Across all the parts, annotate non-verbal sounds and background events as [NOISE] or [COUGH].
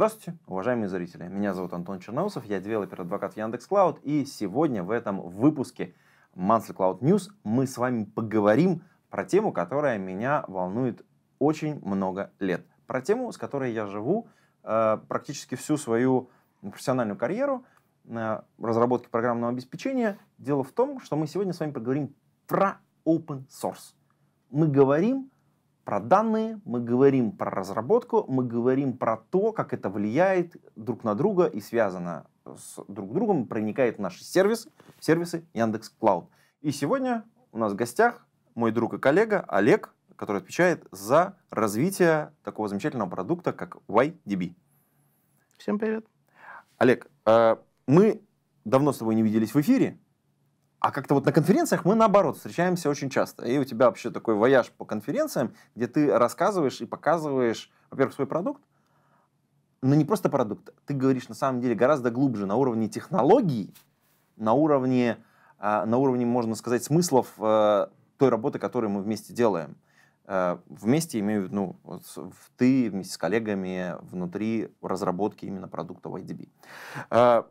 Здравствуйте, уважаемые зрители. Меня зовут Антон Черноусов, я девелопер-адвокат Яндекс.Клауд. И сегодня в этом выпуске Monthly Cloud News мы с вами поговорим про тему, которая меня волнует очень много лет. Про тему, с которой я живу э, практически всю свою профессиональную карьеру э, разработки программного обеспечения. Дело в том, что мы сегодня с вами поговорим про open source. Мы говорим про данные, мы говорим про разработку, мы говорим про то, как это влияет друг на друга и связано с друг другом, проникает в наши сервисы, сервисы Яндекс Клауд. И сегодня у нас в гостях мой друг и коллега Олег, который отвечает за развитие такого замечательного продукта, как YDB. Всем привет. Олег, э, мы давно с тобой не виделись в эфире, а как-то вот на конференциях мы наоборот встречаемся очень часто. И у тебя вообще такой вояж по конференциям, где ты рассказываешь и показываешь, во-первых, свой продукт, но не просто продукт. Ты говоришь на самом деле гораздо глубже на уровне технологий, на уровне, а, на уровне можно сказать, смыслов э, той работы, которую мы вместе делаем. Э, вместе имею в виду, ну, вот, ты вместе с коллегами внутри разработки именно продукта YDB. Э,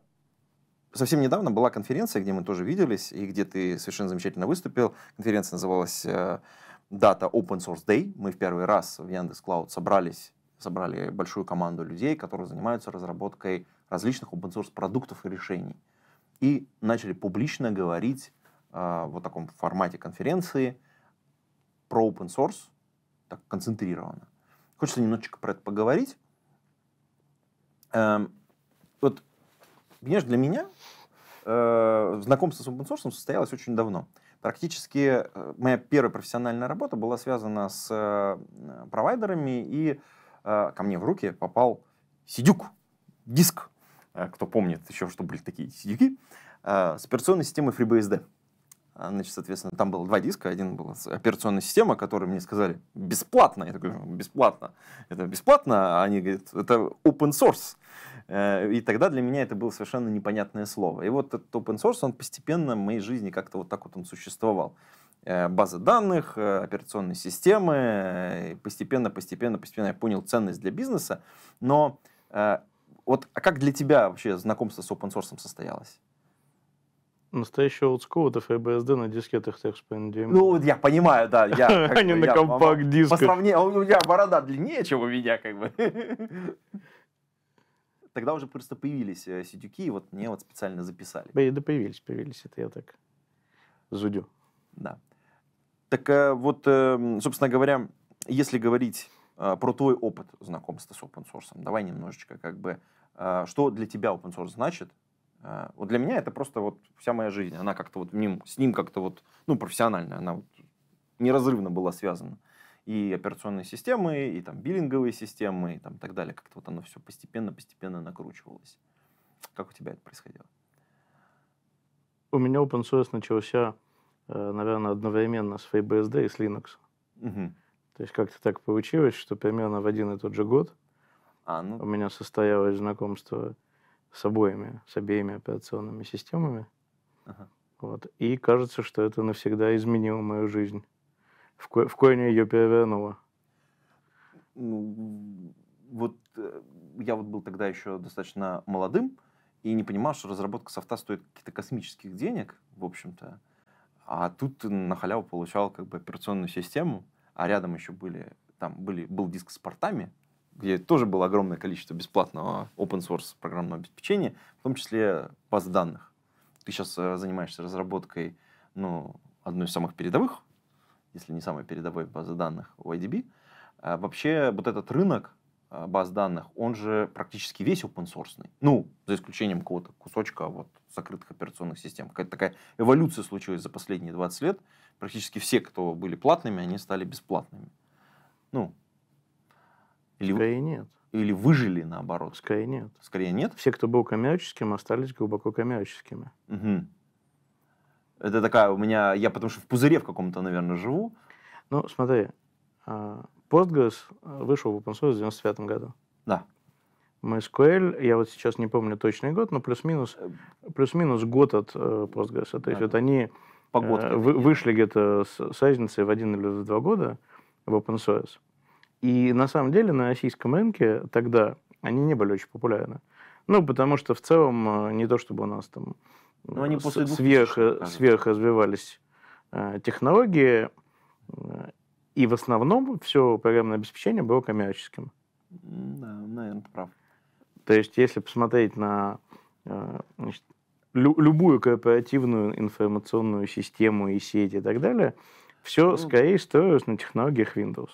совсем недавно была конференция, где мы тоже виделись, и где ты совершенно замечательно выступил. Конференция называлась Data э, Open Source Day. Мы в первый раз в Яндекс Cloud собрались, собрали большую команду людей, которые занимаются разработкой различных open source продуктов и решений. И начали публично говорить э, в вот таком формате конференции про open source, так концентрированно. Хочется немножечко про это поговорить. Эм, вот Понимаешь, для меня э, знакомство с open source состоялось очень давно. Практически э, моя первая профессиональная работа была связана с э, провайдерами, и э, ко мне в руки попал сидюк, диск, э, кто помнит еще, что были такие сидюки, э, с операционной системой FreeBSD. Значит, соответственно, там было два диска. Один был операционная система, которую мне сказали бесплатно. Я такой, бесплатно. Это бесплатно. А они говорят, это open source. Э, и тогда для меня это было совершенно непонятное слово. И вот этот open source, он постепенно в моей жизни как-то вот так вот он существовал. Э, Базы данных, э, операционные системы. И Постепенно, постепенно, постепенно я понял ценность для бизнеса. Но вот, а как для тебя вообще знакомство с open source состоялось? Настоящего олдскул это FreeBSD на дискетах TextPaint DMG. Ну, я понимаю, да. Я, [LAUGHS] как, а не на компакт-дисках. По сравнению, у меня борода длиннее, чем у меня, как бы. [LAUGHS] тогда уже просто появились э, сидюки, и вот мне вот специально записали. Да появились, появились, это я так зудю. Да. Так э, вот, эм, собственно говоря, если говорить э, про твой опыт знакомства с open source, давай немножечко как бы, что для тебя open source значит, вот для меня это просто вот вся моя жизнь. Она как-то вот с ним как-то вот, ну, профессионально, она вот неразрывно была связана и операционные системы, и там биллинговые системы, и там так далее. Как-то вот оно все постепенно-постепенно накручивалось. Как у тебя это происходило? У меня open source начался, э, наверное, одновременно с FreeBSD и с Linux. Угу. То есть как-то так получилось, что примерно в один и тот же год а, ну... у меня состоялось знакомство с обоими, с обеими операционными системами. Ага. Вот. И кажется, что это навсегда изменило мою жизнь в, ко в корне ее перевернуло? Ну, вот э, я вот был тогда еще достаточно молодым и не понимал, что разработка софта стоит каких-то космических денег, в общем-то. А тут на халяву получал как бы операционную систему, а рядом еще были, там были, был диск с портами, где тоже было огромное количество бесплатного open source программного обеспечения, в том числе баз данных. Ты сейчас э, занимаешься разработкой ну, одной из самых передовых если не самой передовой базы данных у IDB. А вообще вот этот рынок а, баз данных, он же практически весь open source. Ну, за исключением какого-то кусочка вот закрытых операционных систем. Какая-то такая эволюция случилась за последние 20 лет. Практически все, кто были платными, они стали бесплатными. Ну, или... Скорее нет. Или выжили наоборот? Скорее нет. Скорее нет? Все, кто был коммерческим, остались глубоко коммерческими. Угу. Это такая у меня, я потому что в пузыре в каком-то, наверное, живу. Ну, смотри, а, Postgres а, вышел в open source в 95 году. Да. MySQL, я вот сейчас не помню точный год, но плюс-минус э, плюс-минус год от э, Postgres. То есть да, вот они Погодка, э, вы, вышли где-то с, с разницей в один или в два года в open source. И на самом деле на российском рынке тогда они не были очень популярны. Ну, потому что в целом не то, чтобы у нас там но ну, они после двух сверх, сверх развивались э, технологии, э, и в основном все программное обеспечение было коммерческим. Да, наверное, ты прав. То есть, если посмотреть на э, значит, лю любую корпоративную информационную систему и сети и так далее, все ну, скорее строилось на технологиях Windows.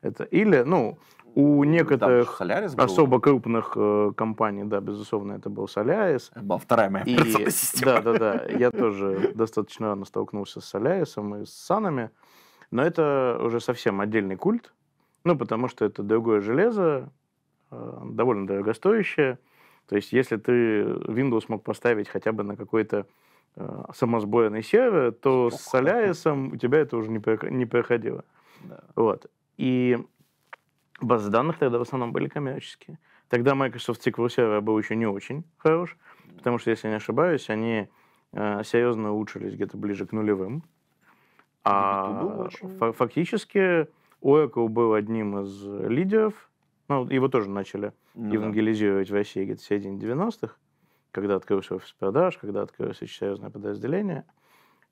Это или, ну, у некоторых особо крупных э, компаний, да, безусловно, это был Солярис. Это была вторая моя и, операционная [LAUGHS] система. Да, да, да. Я тоже достаточно рано столкнулся с Солярисом и с Санами. Но это уже совсем отдельный культ. Ну, потому что это другое железо, э, довольно дорогостоящее. То есть, если ты Windows мог поставить хотя бы на какой-то э, самосбоенный сервер, то Ох, с Солярисом у тебя это уже не, не проходило. Да. Вот. И Базы данных тогда в основном были коммерческие. Тогда Microsoft SQL Server был еще не очень хорош, потому что, если не ошибаюсь, они э, серьезно улучшились где-то ближе к нулевым. А, а фа- фактически Oracle был одним из лидеров. Ну, его тоже начали ну, евангелизировать да. в России где-то в середине 90-х, когда открылся офис продаж, когда открылось очень серьезное подразделение.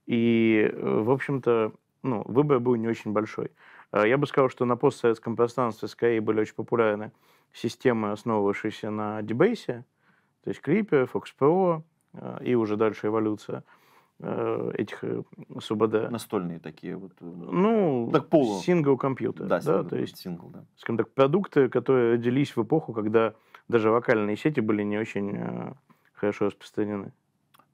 И, э, в общем-то, ну, выбор был не очень большой. Э, я бы сказал, что на постсоветском пространстве скорее были очень популярны системы, основывавшиеся на дебейсе, то есть Клипе, FoxPro э, и уже дальше эволюция э, этих СУБД. Настольные такие вот. Ну, так полу. сингл компьютер. Да, да то есть, сингл, да. Скажем так, продукты, которые родились в эпоху, когда даже вокальные сети были не очень хорошо распространены.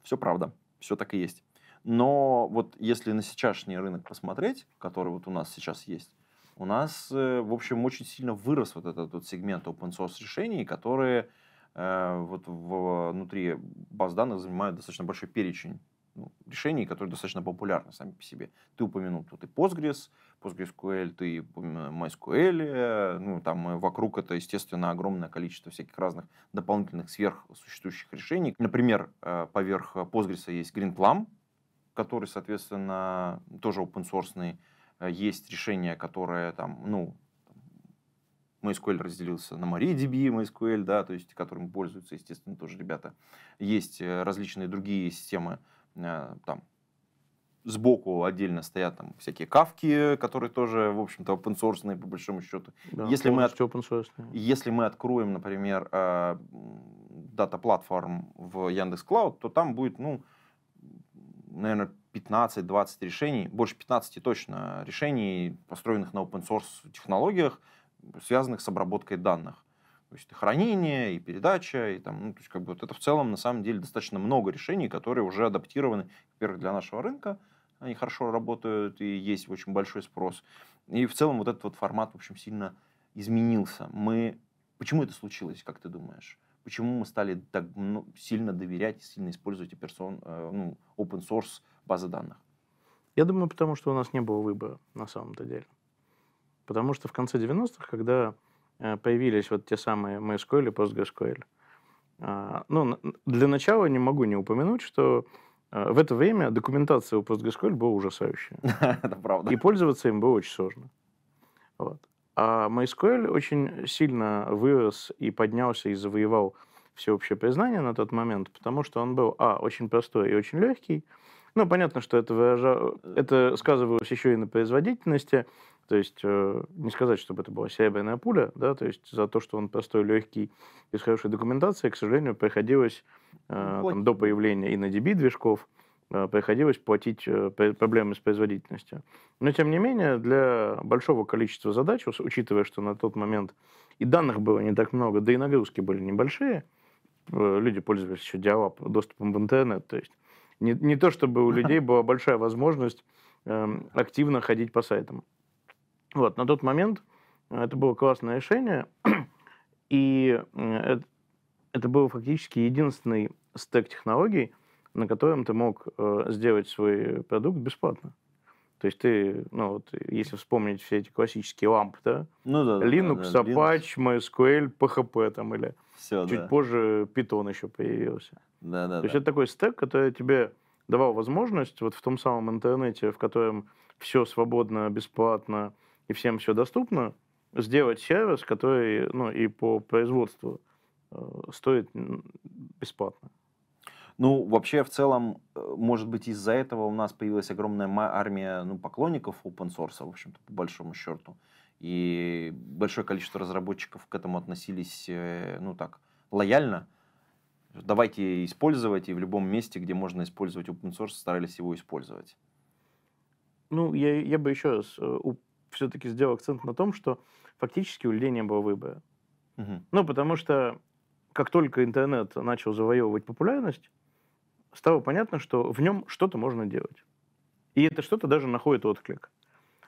Все правда, все так и есть. Но вот если на сейчасшний рынок посмотреть, который вот у нас сейчас есть, у нас, э, в общем, очень сильно вырос вот этот вот сегмент open source решений, которые э, вот внутри баз данных занимают достаточно большой перечень ну, решений, которые достаточно популярны сами по себе. Ты упомянул тут и Postgres, PostgreSQL, ты MySQL, ну, там э, вокруг это, естественно, огромное количество всяких разных дополнительных сверхсуществующих решений. Например, э, поверх Postgres есть GreenPlum, который, соответственно, тоже open source. Э, есть решение, которое там, ну, MySQL разделился на MariaDB, MySQL, да, то есть которым пользуются, естественно, тоже ребята. Есть э, различные другие системы, э, там, сбоку отдельно стоят там всякие кавки, которые тоже, в общем-то, open source по большому счету. Да, если, мы от... open source. если мы откроем, например, дата платформ в Яндекс.Клауд, то там будет, ну, наверное, 15-20 решений, больше 15 точно решений, построенных на open source технологиях, связанных с обработкой данных. То есть и хранение, и передача, и там, ну, то есть как бы вот это в целом на самом деле достаточно много решений, которые уже адаптированы, во-первых, для нашего рынка, они хорошо работают и есть очень большой спрос. И в целом вот этот вот формат, в общем, сильно изменился. Мы... Почему это случилось, как ты думаешь? почему мы стали так ну, сильно доверять, сильно использовать операцион, э, ну, open source базы данных? Я думаю, потому что у нас не было выбора на самом-то деле. Потому что в конце 90-х, когда э, появились вот те самые MySQL и PostgreSQL, а, ну, для начала не могу не упомянуть, что э, в это время документация у PostgreSQL была ужасающая. [LAUGHS] Это правда. И пользоваться им было очень сложно. Вот. А MySQL очень сильно вырос и поднялся и завоевал всеобщее признание на тот момент, потому что он был, а, очень простой и очень легкий. Ну, понятно, что это, выражало, это сказывалось еще и на производительности, то есть э, не сказать, чтобы это была серебряная пуля, да, то есть за то, что он простой, легкий и с хорошей документацией, к сожалению, приходилось э, там, до появления и на DB движков, Э, приходилось платить э, проблемы с производительностью. Но, тем не менее, для большого количества задач, учитывая, что на тот момент и данных было не так много, да и нагрузки были небольшие, э, люди пользовались еще диалап, доступом в интернет, то есть не, не то, чтобы у людей была большая возможность э, активно ходить по сайтам. Вот, на тот момент это было классное решение, и это, это был фактически единственный стек технологий, на котором ты мог э, сделать свой продукт бесплатно. То есть ты, ну вот, если вспомнить все эти классические лампы, да? Ну да. Linux, да, да. Apache, MySQL, PHP там или все, чуть да. позже Python еще появился. Да, да. То да. есть это такой стек, который тебе давал возможность вот в том самом интернете, в котором все свободно, бесплатно и всем все доступно, сделать сервис, который, ну и по производству э, стоит бесплатно. Ну, вообще, в целом, э, может быть, из-за этого у нас появилась огромная армия ну, поклонников open source, в общем-то, по большому счету. И большое количество разработчиков к этому относились, э, ну так, лояльно. Давайте использовать, и в любом месте, где можно использовать open source, старались его использовать. Ну, я, я бы еще раз э, все-таки сделал акцент на том, что фактически у людей не было выбора. Угу. Ну, потому что как только интернет начал завоевывать популярность, стало понятно, что в нем что-то можно делать. И это что-то даже находит отклик.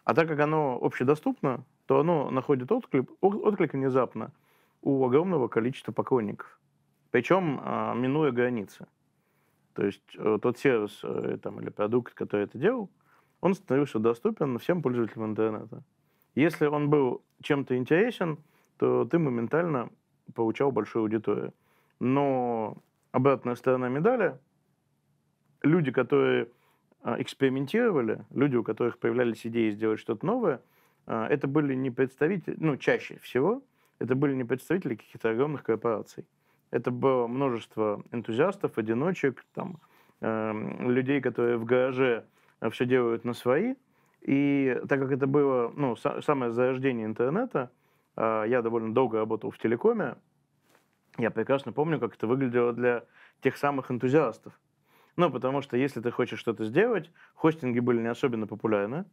А так как оно общедоступно, то оно находит отклик, отклик внезапно у огромного количества поклонников. Причем а, минуя границы. То есть э, тот сервис э, там, или продукт, который это делал, он становился доступен всем пользователям интернета. Если он был чем-то интересен, то ты моментально получал большую аудиторию. Но обратная сторона медали люди, которые а, экспериментировали, люди, у которых появлялись идеи сделать что-то новое, а, это были не представители, ну, чаще всего, это были не представители каких-то огромных корпораций. Это было множество энтузиастов, одиночек, там, э, людей, которые в гараже э, все делают на свои. И так как это было ну, са- самое зарождение интернета, э, я довольно долго работал в телекоме, я прекрасно помню, как это выглядело для тех самых энтузиастов ну, потому что если ты хочешь что-то сделать, хостинги были не особенно популярны,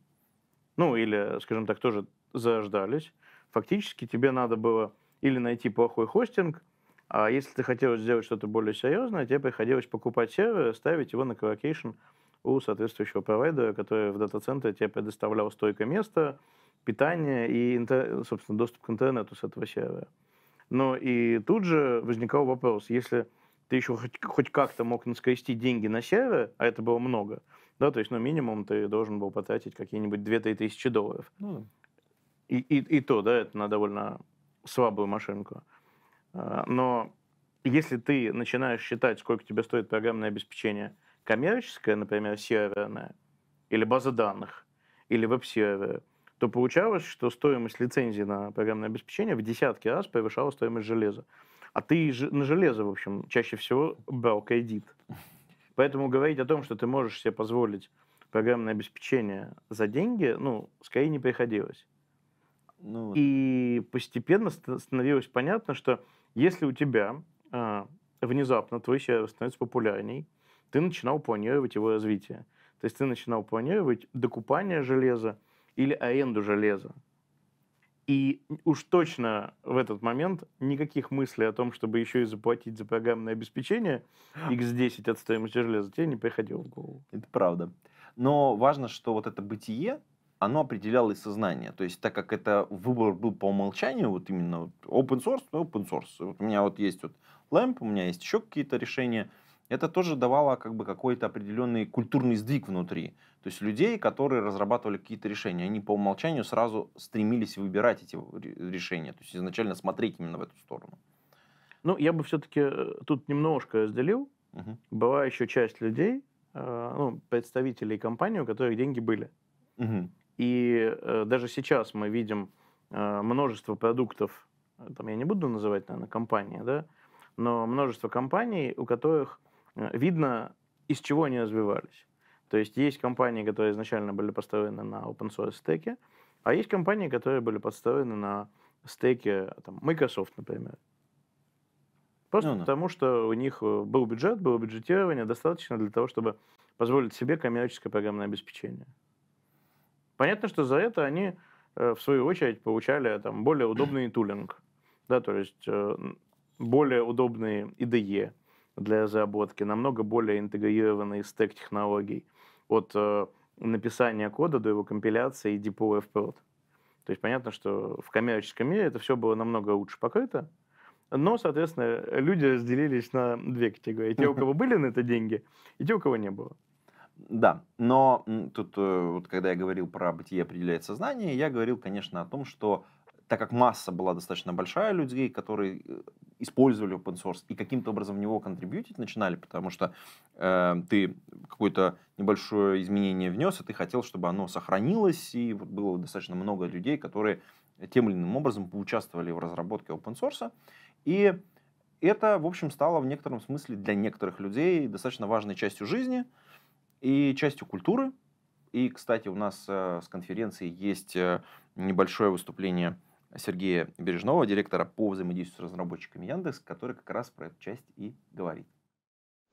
ну, или, скажем так, тоже заждались. Фактически тебе надо было или найти плохой хостинг, а если ты хотел сделать что-то более серьезное, тебе приходилось покупать сервер, ставить его на колокейшн у соответствующего провайдера, который в дата-центре тебе предоставлял стойкое место, питание и, собственно, доступ к интернету с этого сервера. Но и тут же возникал вопрос, если ты еще хоть, хоть как-то мог наскрести деньги на сервер, а это было много, да, то есть, ну, минимум ты должен был потратить какие-нибудь 2-3 тысячи долларов. Ну, и, и, и то, да, это на довольно слабую машинку. А, но если ты начинаешь считать, сколько тебе стоит программное обеспечение, коммерческое, например, серверное, или база данных, или веб-сервер, то получалось, что стоимость лицензии на программное обеспечение в десятки раз превышала стоимость железа. А ты на железо, в общем, чаще всего брал кредит. Поэтому говорить о том, что ты можешь себе позволить программное обеспечение за деньги, ну, скорее не приходилось. Ну, И постепенно становилось понятно, что если у тебя э, внезапно твой сервис становится популярней, ты начинал планировать его развитие. То есть ты начинал планировать докупание железа или аренду железа. И уж точно в этот момент никаких мыслей о том, чтобы еще и заплатить за программное обеспечение X10 от стоимости железа, тебе не приходило в голову. Это правда. Но важно, что вот это бытие, оно определяло и сознание. То есть, так как это выбор был по умолчанию, вот именно open source, то open source. Вот у меня вот есть вот LAMP, у меня есть еще какие-то решения. Это тоже давало как бы какой-то определенный культурный сдвиг внутри то есть людей, которые разрабатывали какие-то решения, они по умолчанию сразу стремились выбирать эти решения, то есть изначально смотреть именно в эту сторону. Ну, я бы все-таки э, тут немножко разделил. Угу. Была еще часть людей, э, ну, представителей компании, у которых деньги были. Угу. И э, даже сейчас мы видим множество продуктов, там я не буду называть, наверное, компании, да, но множество компаний, у которых видно, из чего они развивались. То есть есть компании, которые изначально были построены на open source стеке, а есть компании, которые были построены на стеке там, Microsoft, например. Просто ну, no, no. потому, что у них э, был бюджет, было бюджетирование достаточно для того, чтобы позволить себе коммерческое программное обеспечение. Понятно, что за это они, э, в свою очередь, получали там, более удобный тулинг, да, то есть э, более удобные IDE для разработки, намного более интегрированный стек технологий, от э, написания кода до его компиляции и дипового FPOT. То есть понятно, что в коммерческом мире это все было намного лучше покрыто, но, соответственно, люди разделились на две категории. Те, у кого [LAUGHS] были на это деньги, и те, у кого не было. Да, но тут, э, вот, когда я говорил про бытие определяет сознание, я говорил, конечно, о том, что так как масса была достаточно большая людей, которые э, использовали open source и каким-то образом в него контрибьютить начинали, потому что э, ты какое-то небольшое изменение внес, и ты хотел, чтобы оно сохранилось, и вот было достаточно много людей, которые тем или иным образом поучаствовали в разработке open source. И это, в общем, стало в некотором смысле для некоторых людей достаточно важной частью жизни и частью культуры. И, кстати, у нас э, с конференции есть э, небольшое выступление Сергея Бережного, директора по взаимодействию с разработчиками Яндекс, который как раз про эту часть и говорит.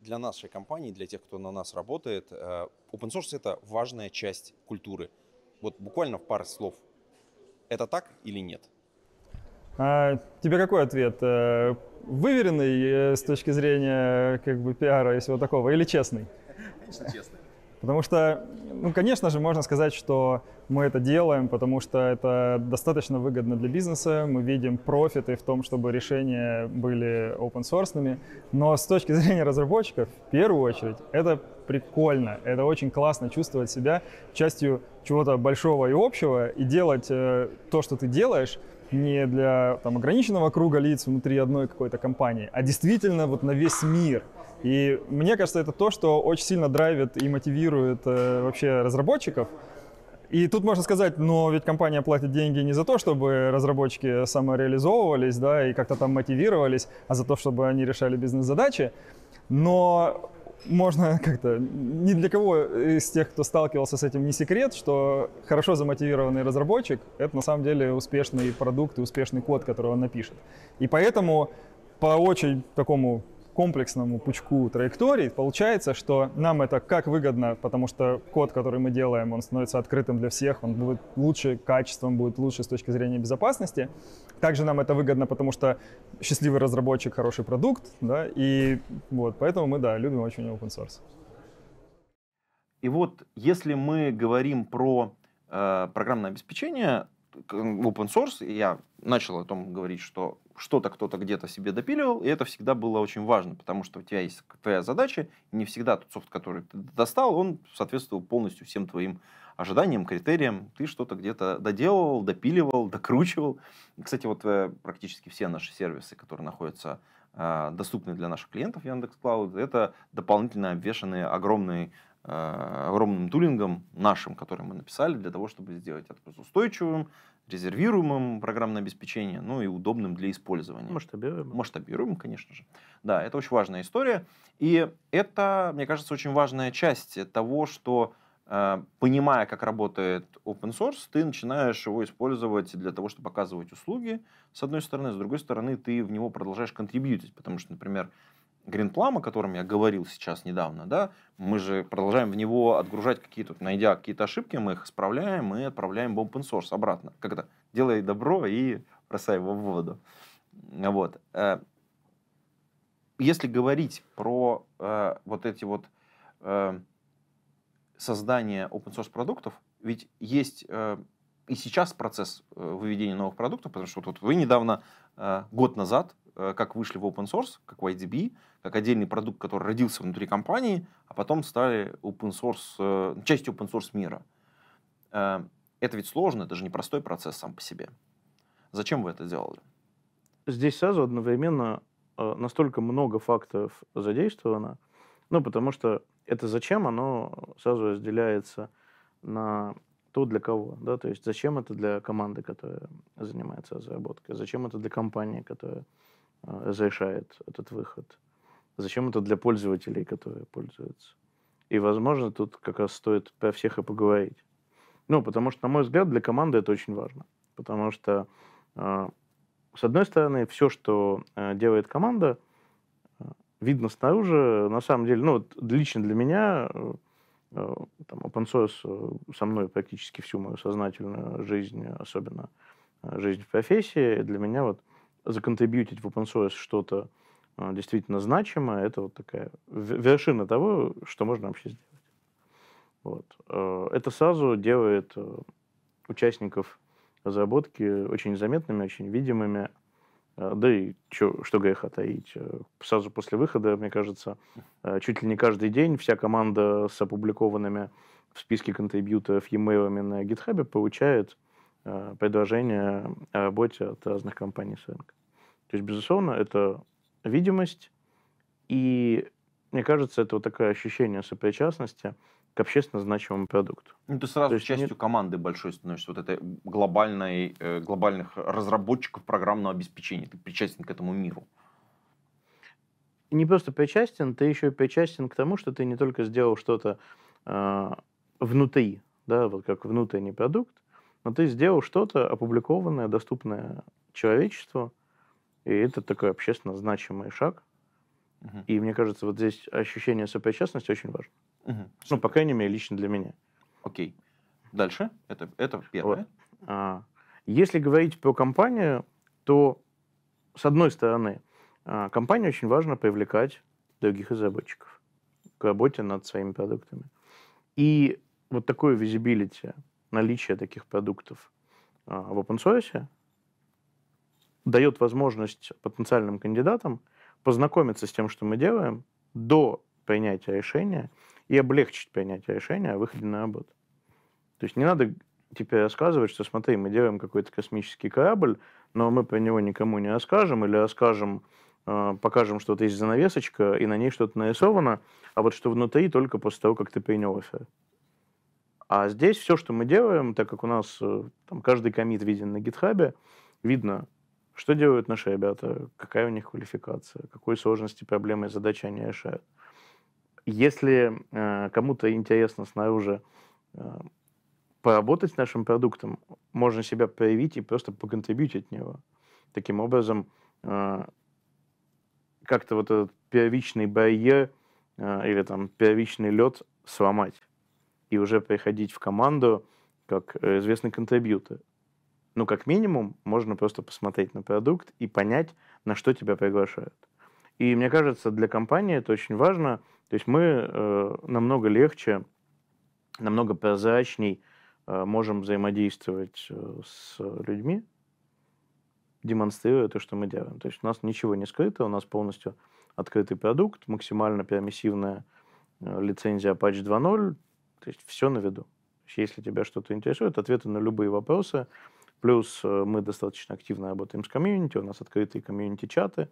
Для нашей компании, для тех, кто на нас работает, э, open source — это важная часть культуры. Вот буквально в пару слов. Это так или нет? А, тебе какой ответ? Э, выверенный э, с точки зрения как бы пиара и всего такого или честный? Конечно, честный. Потому что, ну, конечно же, можно сказать, что мы это делаем, потому что это достаточно выгодно для бизнеса, мы видим профиты в том, чтобы решения были open source, но с точки [LAUGHS] зрения разработчиков, в первую очередь, это прикольно, это очень классно чувствовать себя частью чего-то большого и общего и делать э, то, что ты делаешь, не для там, ограниченного круга лиц внутри одной какой-то компании, а действительно вот на весь мир – и мне кажется, это то, что очень сильно драйвит и мотивирует э, вообще разработчиков. И тут можно сказать, но ведь компания платит деньги не за то, чтобы разработчики самореализовывались, да, и как-то там мотивировались, а за то, чтобы они решали бизнес-задачи. Но можно [LAUGHS] как-то... Ни для кого из тех, кто сталкивался с этим, не секрет, что хорошо замотивированный разработчик — это на самом деле успешный продукт и успешный код, который он напишет. И поэтому по очень такому комплексному пучку траекторий, получается, что нам это как выгодно, потому что код, который мы делаем, он становится открытым для всех, он будет лучше качеством, будет лучше с точки зрения безопасности. Также нам это выгодно, потому что счастливый разработчик, хороший продукт, да, и вот, поэтому мы, да, любим очень open source. И вот, если мы говорим про э, программное обеспечение, open source, я начал о том говорить, что что-то кто-то где-то себе допиливал, и это всегда было очень важно, потому что у тебя есть твоя задача, и не всегда тот софт, который ты достал, он соответствовал полностью всем твоим ожиданиям, критериям. Ты что-то где-то доделывал, допиливал, докручивал. Кстати, вот э, практически все наши сервисы, которые находятся э, доступны для наших клиентов Яндекс.Клауд, это дополнительно обвешенные огромные Э, огромным тулингом нашим, который мы написали, для того, чтобы сделать отказ устойчивым, резервируемым программное обеспечение, ну и удобным для использования. Масштабируемым. Масштабируемым, конечно же. Да, это очень важная история. И это, мне кажется, очень важная часть того, что э, понимая, как работает open source, ты начинаешь его использовать для того, чтобы показывать услуги, с одной стороны, с другой стороны, ты в него продолжаешь контрибьютить, потому что, например, Гринплама, о котором я говорил сейчас недавно, да, мы же продолжаем в него отгружать какие-то, найдя какие-то ошибки, мы их исправляем и отправляем в open source обратно. Когда делай добро и бросай его в воду. Вот. Э, если говорить про э, вот эти вот э, создание open source продуктов, ведь есть и сейчас процесс выведения новых продуктов, потому что вот вы недавно, год назад, Э, как вышли в open source, как YDB, как отдельный продукт, который родился внутри компании, а потом стали open source, э, частью open source мира. Э, это ведь сложно, это же непростой процесс сам по себе. Зачем вы это делали? Здесь сразу одновременно настолько много факторов задействовано, ну, потому что это зачем, оно сразу разделяется на то, для кого, да, то есть зачем это для команды, которая занимается разработкой, зачем это для компании, которая Э, разрешает этот выход? Зачем это для пользователей, которые пользуются? И, возможно, тут как раз стоит про всех и поговорить. Ну, потому что, на мой взгляд, для команды это очень важно. Потому что, э, с одной стороны, все, что э, делает команда, видно снаружи. На самом деле, ну, вот, лично для меня там, open source со мной практически всю мою сознательную жизнь, особенно жизнь в профессии, для меня вот законтрибьютить в open source что-то а, действительно значимое, это вот такая вершина того, что можно вообще сделать. Вот. А, это сразу делает а, участников разработки очень заметными, очень видимыми. Да и чё, что греха таить. Сразу после выхода, мне кажется, чуть ли не каждый день вся команда с опубликованными в списке контрибьюторов e-mail на GitHub получает Э, предложения о работе от разных компаний с рынка. То есть, безусловно, это видимость, и мне кажется, это вот такое ощущение сопричастности к общественно значимому продукту. Ну, ты сразу То есть частью нет... команды большой становишься, вот этой глобальной, э, глобальных разработчиков программного обеспечения. Ты причастен к этому миру. Не просто причастен, ты еще и причастен к тому, что ты не только сделал что-то э, внутри, да, вот как внутренний продукт, но ну, ты сделал что-то опубликованное, доступное человечеству, и это такой общественно значимый шаг. Угу. И мне кажется, вот здесь ощущение сопричастности очень важно. Угу. Ну, по крайней мере, лично для меня. Окей. Дальше. Это, это первое. Вот. А, если говорить про компанию, то, с одной стороны, а, компании очень важно привлекать других разработчиков к работе над своими продуктами. И вот такое визибилити – наличие таких продуктов а, в open source дает возможность потенциальным кандидатам познакомиться с тем, что мы делаем, до принятия решения и облегчить принятие решения о выходе на работу. То есть не надо теперь рассказывать, что смотри, мы делаем какой-то космический корабль, но мы про него никому не расскажем или расскажем, а, покажем, что вот есть занавесочка, и на ней что-то нарисовано, а вот что внутри только после того, как ты принял офер. А здесь все, что мы делаем, так как у нас э, там, каждый комит виден на гитхабе, видно, что делают наши ребята, какая у них квалификация, какой сложности проблемы и задачи они решают. Если э, кому-то интересно снаружи э, поработать с нашим продуктом, можно себя проявить и просто поконтрибьютить от него. Таким образом, э, как-то вот этот первичный барьер э, или там первичный лед сломать и уже приходить в команду как э, известный контрибьютор. Ну, как минимум, можно просто посмотреть на продукт и понять, на что тебя приглашают. И мне кажется, для компании это очень важно. То есть мы э, намного легче, намного прозрачней э, можем взаимодействовать э, с людьми, демонстрируя то, что мы делаем. То есть у нас ничего не скрыто, у нас полностью открытый продукт, максимально пермиссивная э, лицензия Apache 2.0, то есть все на виду. Если тебя что-то интересует, ответы на любые вопросы. Плюс э, мы достаточно активно работаем с комьюнити, у нас открытые комьюнити-чаты. То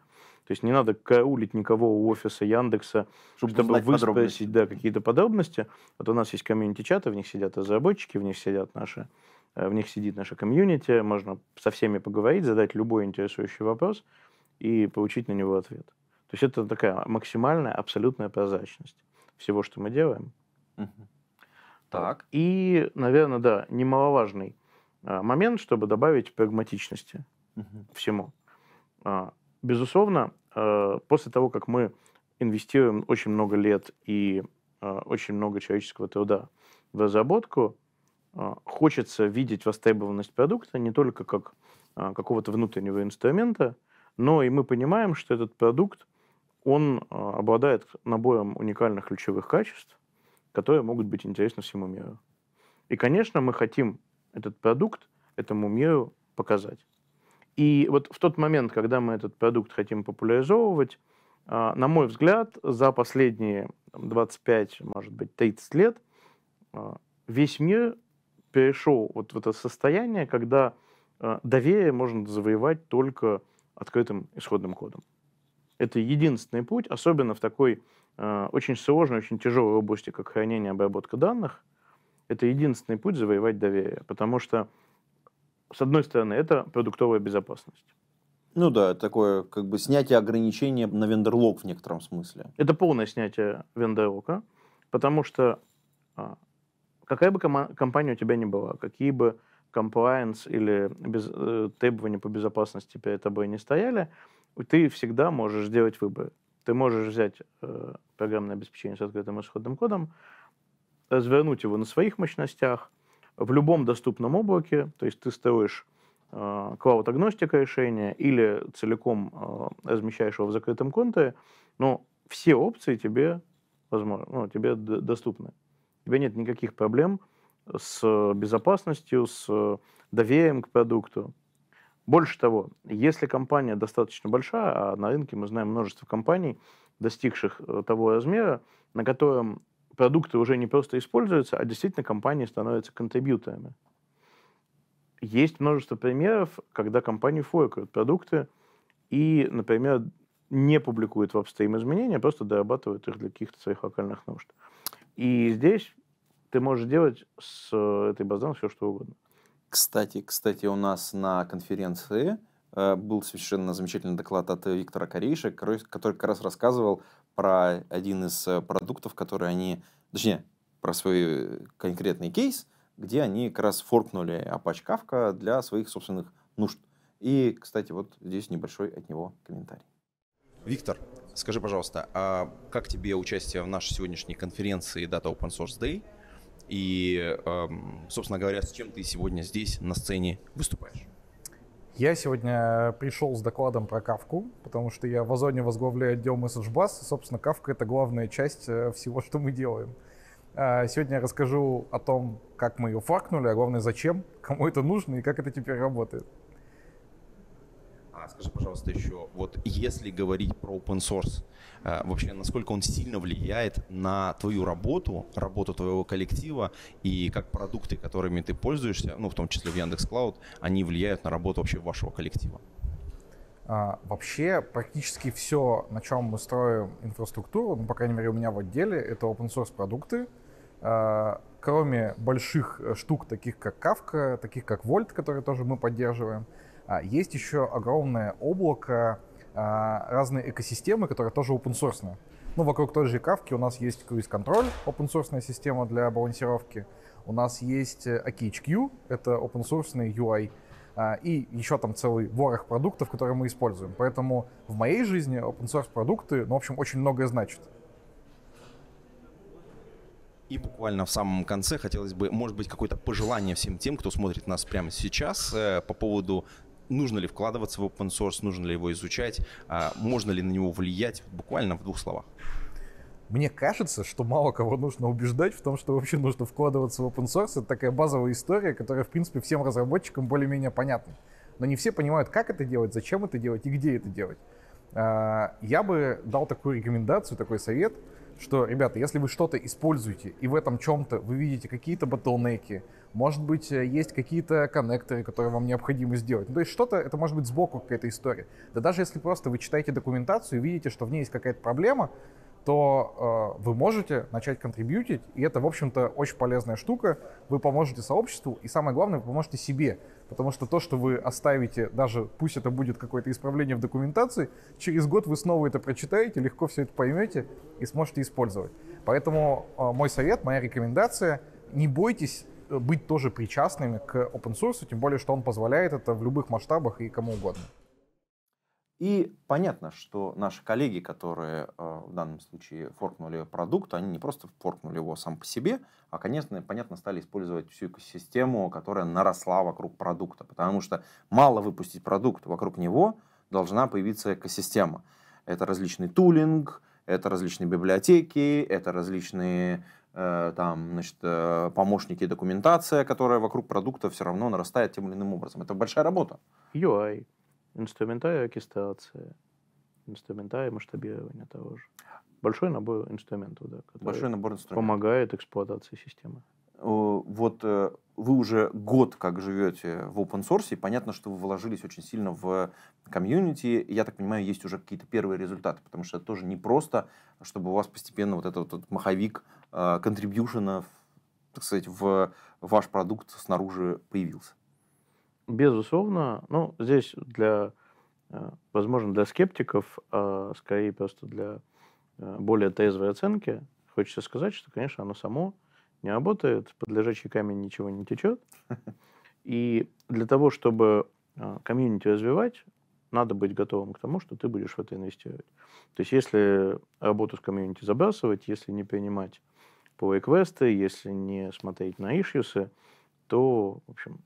есть не надо караулить никого у офиса Яндекса, чтобы, чтобы выспросить да, какие-то подробности. Вот у нас есть комьюнити-чаты, в них сидят разработчики, в них сидят наши э, в них сидит наша комьюнити, можно со всеми поговорить, задать любой интересующий вопрос и получить на него ответ. То есть это такая максимальная, абсолютная прозрачность всего, что мы делаем. Uh-huh. Так. И, наверное, да, немаловажный а, момент, чтобы добавить прагматичности угу. всему. А, безусловно, а, после того, как мы инвестируем очень много лет и очень много человеческого труда в разработку, хочется видеть востребованность продукта не только как какого-то внутреннего инструмента, но и мы понимаем, что этот продукт, он обладает набором уникальных ключевых качеств, которые могут быть интересны всему миру. И, конечно, мы хотим этот продукт этому миру показать. И вот в тот момент, когда мы этот продукт хотим популяризовывать, а, на мой взгляд, за последние 25, может быть, 30 лет а, весь мир перешел вот в это состояние, когда а, доверие можно завоевать только открытым исходным кодом. Это единственный путь, особенно в такой Э, очень сложной, очень тяжелой области, как хранение и обработка данных, это единственный путь завоевать доверие. Потому что, с одной стороны, это продуктовая безопасность. Ну да, такое как бы снятие ограничения на вендерлок в некотором смысле. Это полное снятие вендерлока, потому что а, какая бы компания у тебя ни была, какие бы compliance или без, э, требования по безопасности перед тобой не стояли, ты всегда можешь сделать выбор. Ты можешь взять э, программное обеспечение с открытым исходным кодом, развернуть его на своих мощностях в любом доступном облаке, то есть ты строишь э, клауд-агностика решения или целиком э, размещаешь его в закрытом контуре, но все опции тебе возможно, ну, тебе доступны. тебе нет никаких проблем с э, безопасностью, с э, доверием к продукту. Больше того, если компания достаточно большая, а на рынке мы знаем множество компаний, достигших э, того размера, на котором продукты уже не просто используются, а действительно компании становятся контрибьюторами. Есть множество примеров, когда компании форкают продукты и, например, не публикуют в апстрим изменения, а просто дорабатывают их для каких-то своих локальных нужд. И здесь ты можешь делать с э, этой базой все, что угодно. Кстати, кстати, у нас на конференции э, был совершенно замечательный доклад от Виктора Корейша, который как раз рассказывал про один из э, продуктов, которые они, точнее, про свой конкретный кейс, где они как раз форкнули Apache Kafka для своих собственных нужд. И, кстати, вот здесь небольшой от него комментарий. Виктор, скажи, пожалуйста, а как тебе участие в нашей сегодняшней конференции Data Open Source Day – и, эм, собственно говоря, с чем ты сегодня здесь на сцене выступаешь? Я сегодня пришел с докладом про Кавку, потому что я в Озоне возглавляю отдел месседж-баз. Собственно, Кавка — это главная часть э, всего, что мы делаем. А, сегодня я расскажу о том, как мы ее факнули, а главное, зачем, кому это нужно и как это теперь работает. А скажи, пожалуйста, еще, вот если говорить про open source, э, вообще насколько он сильно влияет на твою работу, работу твоего коллектива и как продукты, которыми ты пользуешься, ну в том числе в Яндекс Клауд, они влияют на работу вообще вашего коллектива? А, вообще практически все, на чем мы строим инфраструктуру, ну, по крайней мере, у меня в отделе, это open source продукты. А, кроме больших э, штук, таких как Kafka, таких как Volt, которые тоже мы поддерживаем, а есть еще огромное облако а, разные экосистемы, которые тоже open source. Ну, вокруг той же кавки у нас есть круиз Control, open source система для балансировки. У нас есть э, AKHQ, это open source UI, а, и еще там целый ворох продуктов, которые мы используем. Поэтому в моей жизни open source продукты, ну, в общем, очень многое значит. И буквально в самом конце хотелось бы, может быть, какое-то пожелание всем тем, кто смотрит нас прямо сейчас э, по поводу нужно ли вкладываться в open source, нужно ли его изучать, а, можно ли на него влиять, буквально в двух словах. Мне кажется, что мало кого нужно убеждать в том, что вообще нужно вкладываться в open source. Это такая базовая история, которая, в принципе, всем разработчикам более-менее понятна. Но не все понимают, как это делать, зачем это делать и где это делать. А, я бы дал такую рекомендацию, такой совет, что, ребята, если вы что-то используете, и в этом чем-то вы видите какие-то батлнеки, может быть, э, есть какие-то коннекторы, которые вам необходимо сделать. Ну, то есть что-то, это может быть сбоку какая-то история. Да даже если просто вы читаете документацию и видите, что в ней есть какая-то проблема, то э, вы можете начать контрибьютить, и это, в общем-то, очень полезная штука. Вы поможете сообществу, и самое главное, вы поможете себе, потому что то, что вы оставите, даже пусть это будет какое-то исправление в документации, через год вы снова это прочитаете, легко все это поймете и сможете использовать. Поэтому э, мой совет, моя рекомендация, не бойтесь быть тоже причастными к open source, тем более, что он позволяет это в любых масштабах и кому угодно. И понятно, что наши коллеги, которые э, в данном случае форкнули продукт, они не просто форкнули его сам по себе, а, конечно, понятно, стали использовать всю экосистему, которая наросла вокруг продукта. Потому что мало выпустить продукт, вокруг него должна появиться экосистема. Это различный тулинг, это различные библиотеки, это различные Э, там, значит, э, помощники, документация, которая вокруг продукта все равно нарастает тем или иным образом. Это большая работа. UI, инструментария, оркестрация, инструментария масштабирования того же. Большой набор инструментов, да, который Большой набор инструментов. помогает эксплуатации системы. Э, вот вы уже год как живете в open source, и понятно, что вы вложились очень сильно в комьюнити. Я так понимаю, есть уже какие-то первые результаты, потому что это тоже не просто, чтобы у вас постепенно вот этот, этот маховик Э, контрибьюшенов, так сказать, в ваш продукт снаружи появился? Безусловно. Ну, здесь для, э, возможно, для скептиков, а скорее просто для э, более трезвой оценки, хочется сказать, что, конечно, оно само не работает, под лежачий камень ничего не течет. [LAUGHS] И для того, чтобы комьюнити развивать, надо быть готовым к тому, что ты будешь в это инвестировать. То есть если работу с комьюнити забрасывать, если не принимать по эквесты, если не смотреть на ишьюсы, то, в общем,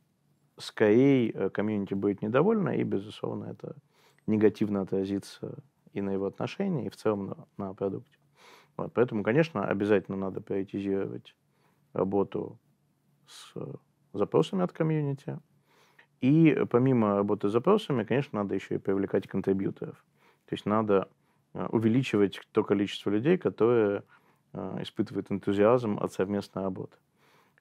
скорее э, комьюнити будет недовольна, и, безусловно, это негативно отразится и на его отношении, и в целом на, на продукте. Вот, поэтому, конечно, обязательно надо приоритизировать работу с запросами от комьюнити. И э, помимо работы с запросами, конечно, надо еще и привлекать контрибьюторов. То есть надо э, увеличивать то количество людей, которые а, испытывает энтузиазм от совместной работы.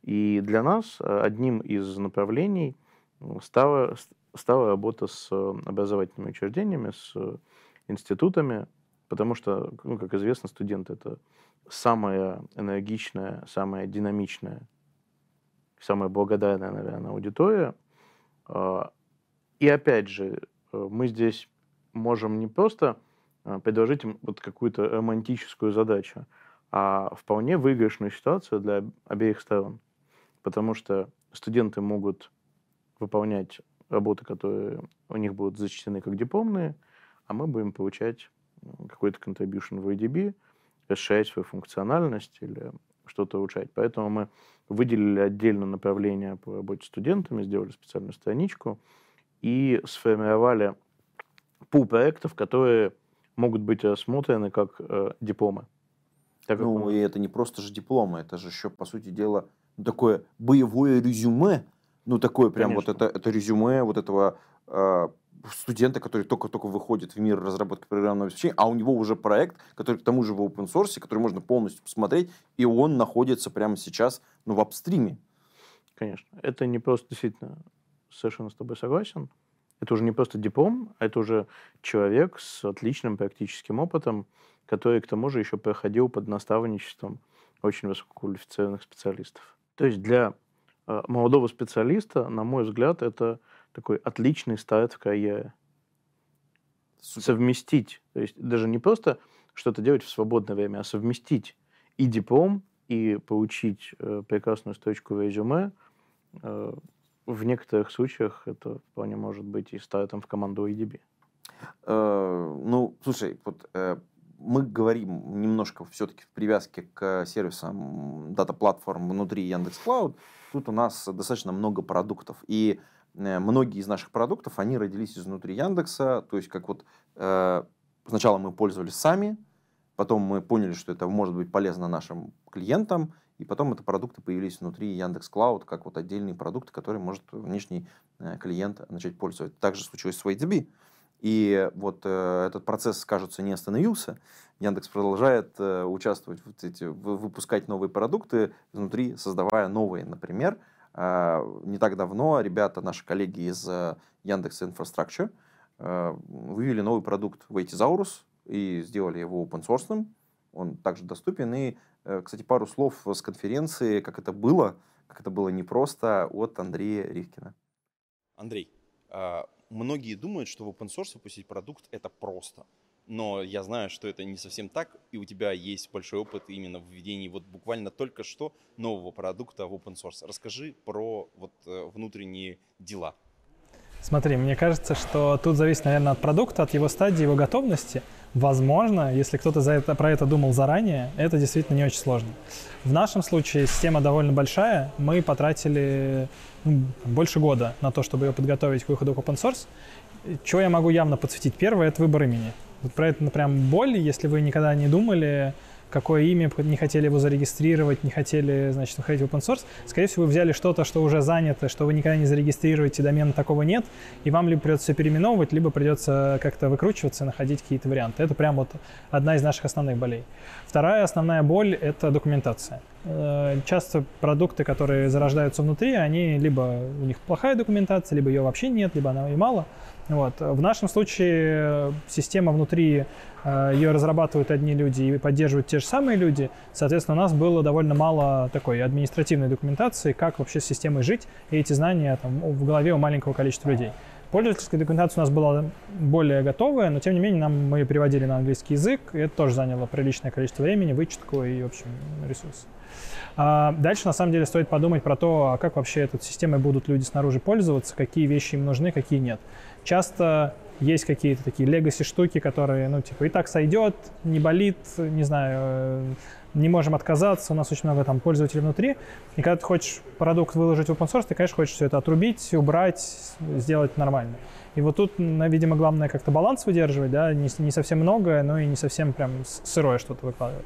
И для нас а, одним из направлений ну, стала, стала работа с э, образовательными учреждениями, с э, институтами, потому что, ну, как известно, студент это самая энергичная, самая динамичная, самая благодарная, наверное, аудитория. А, и опять же, э, мы здесь можем не просто предложить им вот какую-то романтическую задачу, а вполне выигрышную ситуацию для обеих сторон. Потому что студенты могут выполнять работы, которые у них будут зачтены как дипломные, а мы будем получать какой-то contribution в ADB, расширять свою функциональность или что-то улучшать. Поэтому мы выделили отдельно направление по работе с студентами, сделали специальную страничку и сформировали пул проектов, которые могут быть рассмотрены как э, дипломы. Так ну, и это не просто же дипломы, это же еще, по сути дела, такое боевое резюме. Ну, такое прям Конечно. вот это, это резюме вот этого э, студента, который только-только выходит в мир разработки программного обеспечения, а у него уже проект, который к тому же в open source, который можно полностью посмотреть, и он находится прямо сейчас ну, в апстриме. Конечно. Это не просто действительно совершенно с тобой согласен. Это уже не просто диплом, а это уже человек с отличным практическим опытом, который, к тому же, еще проходил под наставничеством очень высококвалифицированных специалистов. То есть для э, молодого специалиста, на мой взгляд, это такой отличный старт в карьере. Супер. Совместить, то есть даже не просто что-то делать в свободное время, а совместить и диплом, и получить э, прекрасную строчку в резюме. Э, в некоторых случаях это вполне может быть и стартом в команду EDB. Э, ну, слушай, вот э, мы говорим немножко все-таки в привязке к э, сервисам дата-платформ внутри Яндекс Клауд. Тут у нас достаточно много продуктов. И э, многие из наших продуктов, они родились изнутри Яндекса. То есть, как вот э, сначала мы пользовались сами, потом мы поняли, что это может быть полезно нашим клиентам, и потом это продукты появились внутри Яндекс Клауд, как вот отдельные продукты, которые может внешний клиент начать пользоваться. Также случилось с WadeDB. И вот э, этот процесс, кажется, не остановился. Яндекс продолжает э, участвовать, в эти, выпускать новые продукты внутри, создавая новые. Например, э, не так давно ребята, наши коллеги из э, Яндекс Инфраструктуры, э, вывели новый продукт Waitizaurus и сделали его open source. Он также доступен. И, э, кстати, пару слов с конференции, как это было, как это было непросто, от Андрея Ривкина. Андрей, а, многие думают, что в open source выпустить продукт это просто. Но я знаю, что это не совсем так, и у тебя есть большой опыт именно в введении вот буквально только что нового продукта в open source. Расскажи про вот э, внутренние дела. Смотри, мне кажется, что тут зависит, наверное, от продукта, от его стадии, его готовности – Возможно, если кто-то за это, про это думал заранее, это действительно не очень сложно. В нашем случае система довольно большая. Мы потратили ну, больше года на то, чтобы ее подготовить к выходу в open source. Чего я могу явно подсветить? Первое — это выбор имени. Вот про это прям боль, если вы никогда не думали, какое имя, не хотели его зарегистрировать, не хотели, значит, выходить в open source. Скорее всего, вы взяли что-то, что уже занято, что вы никогда не зарегистрируете, домена такого нет, и вам либо придется переименовывать, либо придется как-то выкручиваться, находить какие-то варианты. Это прям вот одна из наших основных болей. Вторая основная боль — это документация. Э, часто продукты, которые зарождаются внутри, они либо у них плохая документация, либо ее вообще нет, либо она и мало — вот. В нашем случае система внутри, э, ее разрабатывают одни люди и поддерживают те же самые люди. Соответственно, у нас было довольно мало такой административной документации, как вообще с системой жить, и эти знания там, в голове у маленького количества людей. Пользовательская документация у нас была более готовая, но тем не менее нам мы ее переводили на английский язык, и это тоже заняло приличное количество времени, вычетку и, в общем, ресурс. А дальше, на самом деле, стоит подумать про то, а как вообще этой системой будут люди снаружи пользоваться, какие вещи им нужны, какие нет часто есть какие-то такие легаси штуки, которые, ну, типа, и так сойдет, не болит, не знаю, э, не можем отказаться, у нас очень много там пользователей внутри. И когда ты хочешь продукт выложить в open source, ты, конечно, хочешь все это отрубить, убрать, сделать нормально. И вот тут, видимо, главное как-то баланс выдерживать, да, не, не совсем многое, но и не совсем прям сырое что-то выкладывать.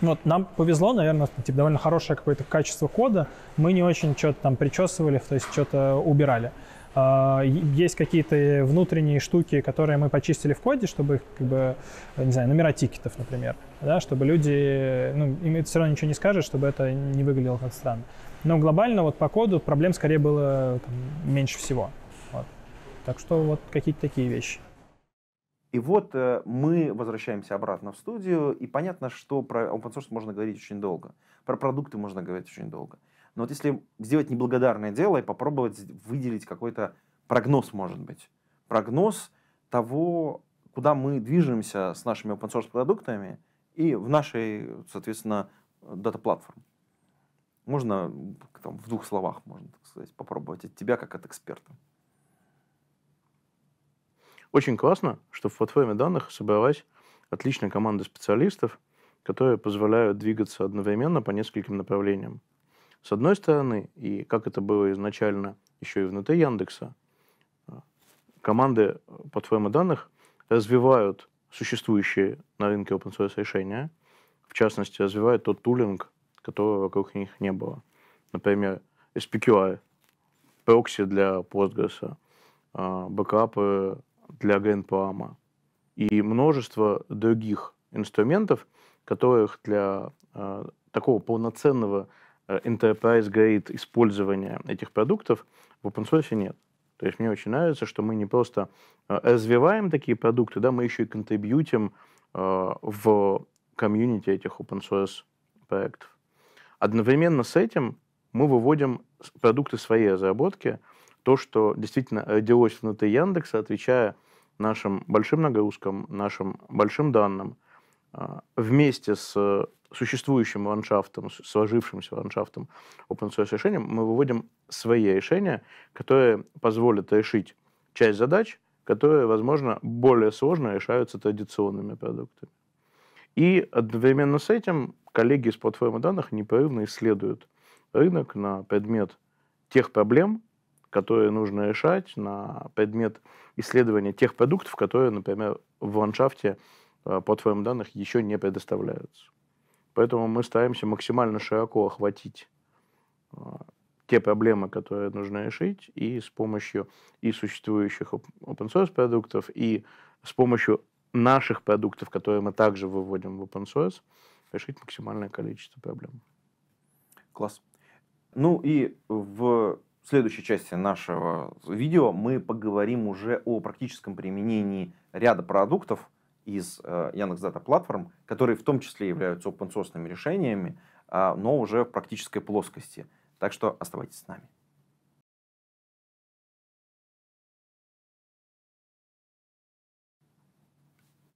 Вот, нам повезло, наверное, типа, довольно хорошее какое-то качество кода. Мы не очень что-то там причесывали, то есть что-то убирали. А, есть какие-то э, внутренние штуки, которые мы почистили в коде, чтобы их, как бы, не знаю, номера тикетов, например, да, чтобы люди, э, ну, им это все равно ничего не скажет, чтобы это не выглядело как странно. Но глобально вот по коду проблем скорее было там, меньше всего. Вот. Так что вот какие-то такие вещи. И вот э, мы возвращаемся обратно в студию, и понятно, что про open source можно говорить очень долго, про продукты можно говорить очень долго. Но вот если сделать неблагодарное дело и попробовать выделить какой-то прогноз, может быть, прогноз того, куда мы движемся с нашими open source продуктами и в нашей, соответственно, дата-платформе. Можно там, в двух словах, можно так сказать, попробовать от тебя как от эксперта. Очень классно, что в платформе данных собралась отличная команда специалистов, которые позволяют двигаться одновременно по нескольким направлениям с одной стороны, и как это было изначально еще и внутри Яндекса, команды платформы данных развивают существующие на рынке open source решения, в частности, развивают тот тулинг, которого вокруг них не было. Например, SPQI, прокси для Postgres, а, бэкапы для GNPM и множество других инструментов, которых для а, такого полноценного Э, enterprise grade использования этих продуктов в open source нет. То есть мне очень нравится, что мы не просто э, развиваем такие продукты, да, мы еще и контрибьютим э, в комьюнити этих open source проектов. Одновременно с этим мы выводим продукты своей разработки, то, что действительно родилось внутри Яндекса, отвечая нашим большим нагрузкам, нашим большим данным, вместе с существующим ландшафтом, сложившимся ландшафтом open source решением, мы выводим свои решения, которые позволят решить часть задач, которые, возможно, более сложно решаются традиционными продуктами. И одновременно с этим коллеги из платформы данных непрерывно исследуют рынок на предмет тех проблем, которые нужно решать, на предмет исследования тех продуктов, которые, например, в ландшафте э, платформ данных еще не предоставляются. Поэтому мы стараемся максимально широко охватить а, те проблемы, которые нужно решить, и с помощью и существующих open source продуктов, и с помощью наших продуктов, которые мы также выводим в open source, решить максимальное количество проблем. Класс. Ну и в следующей части нашего видео мы поговорим уже о практическом применении ряда продуктов из э, Яндекс.Дата платформ, которые в том числе являются open-source решениями, а, но уже в практической плоскости. Так что оставайтесь с нами.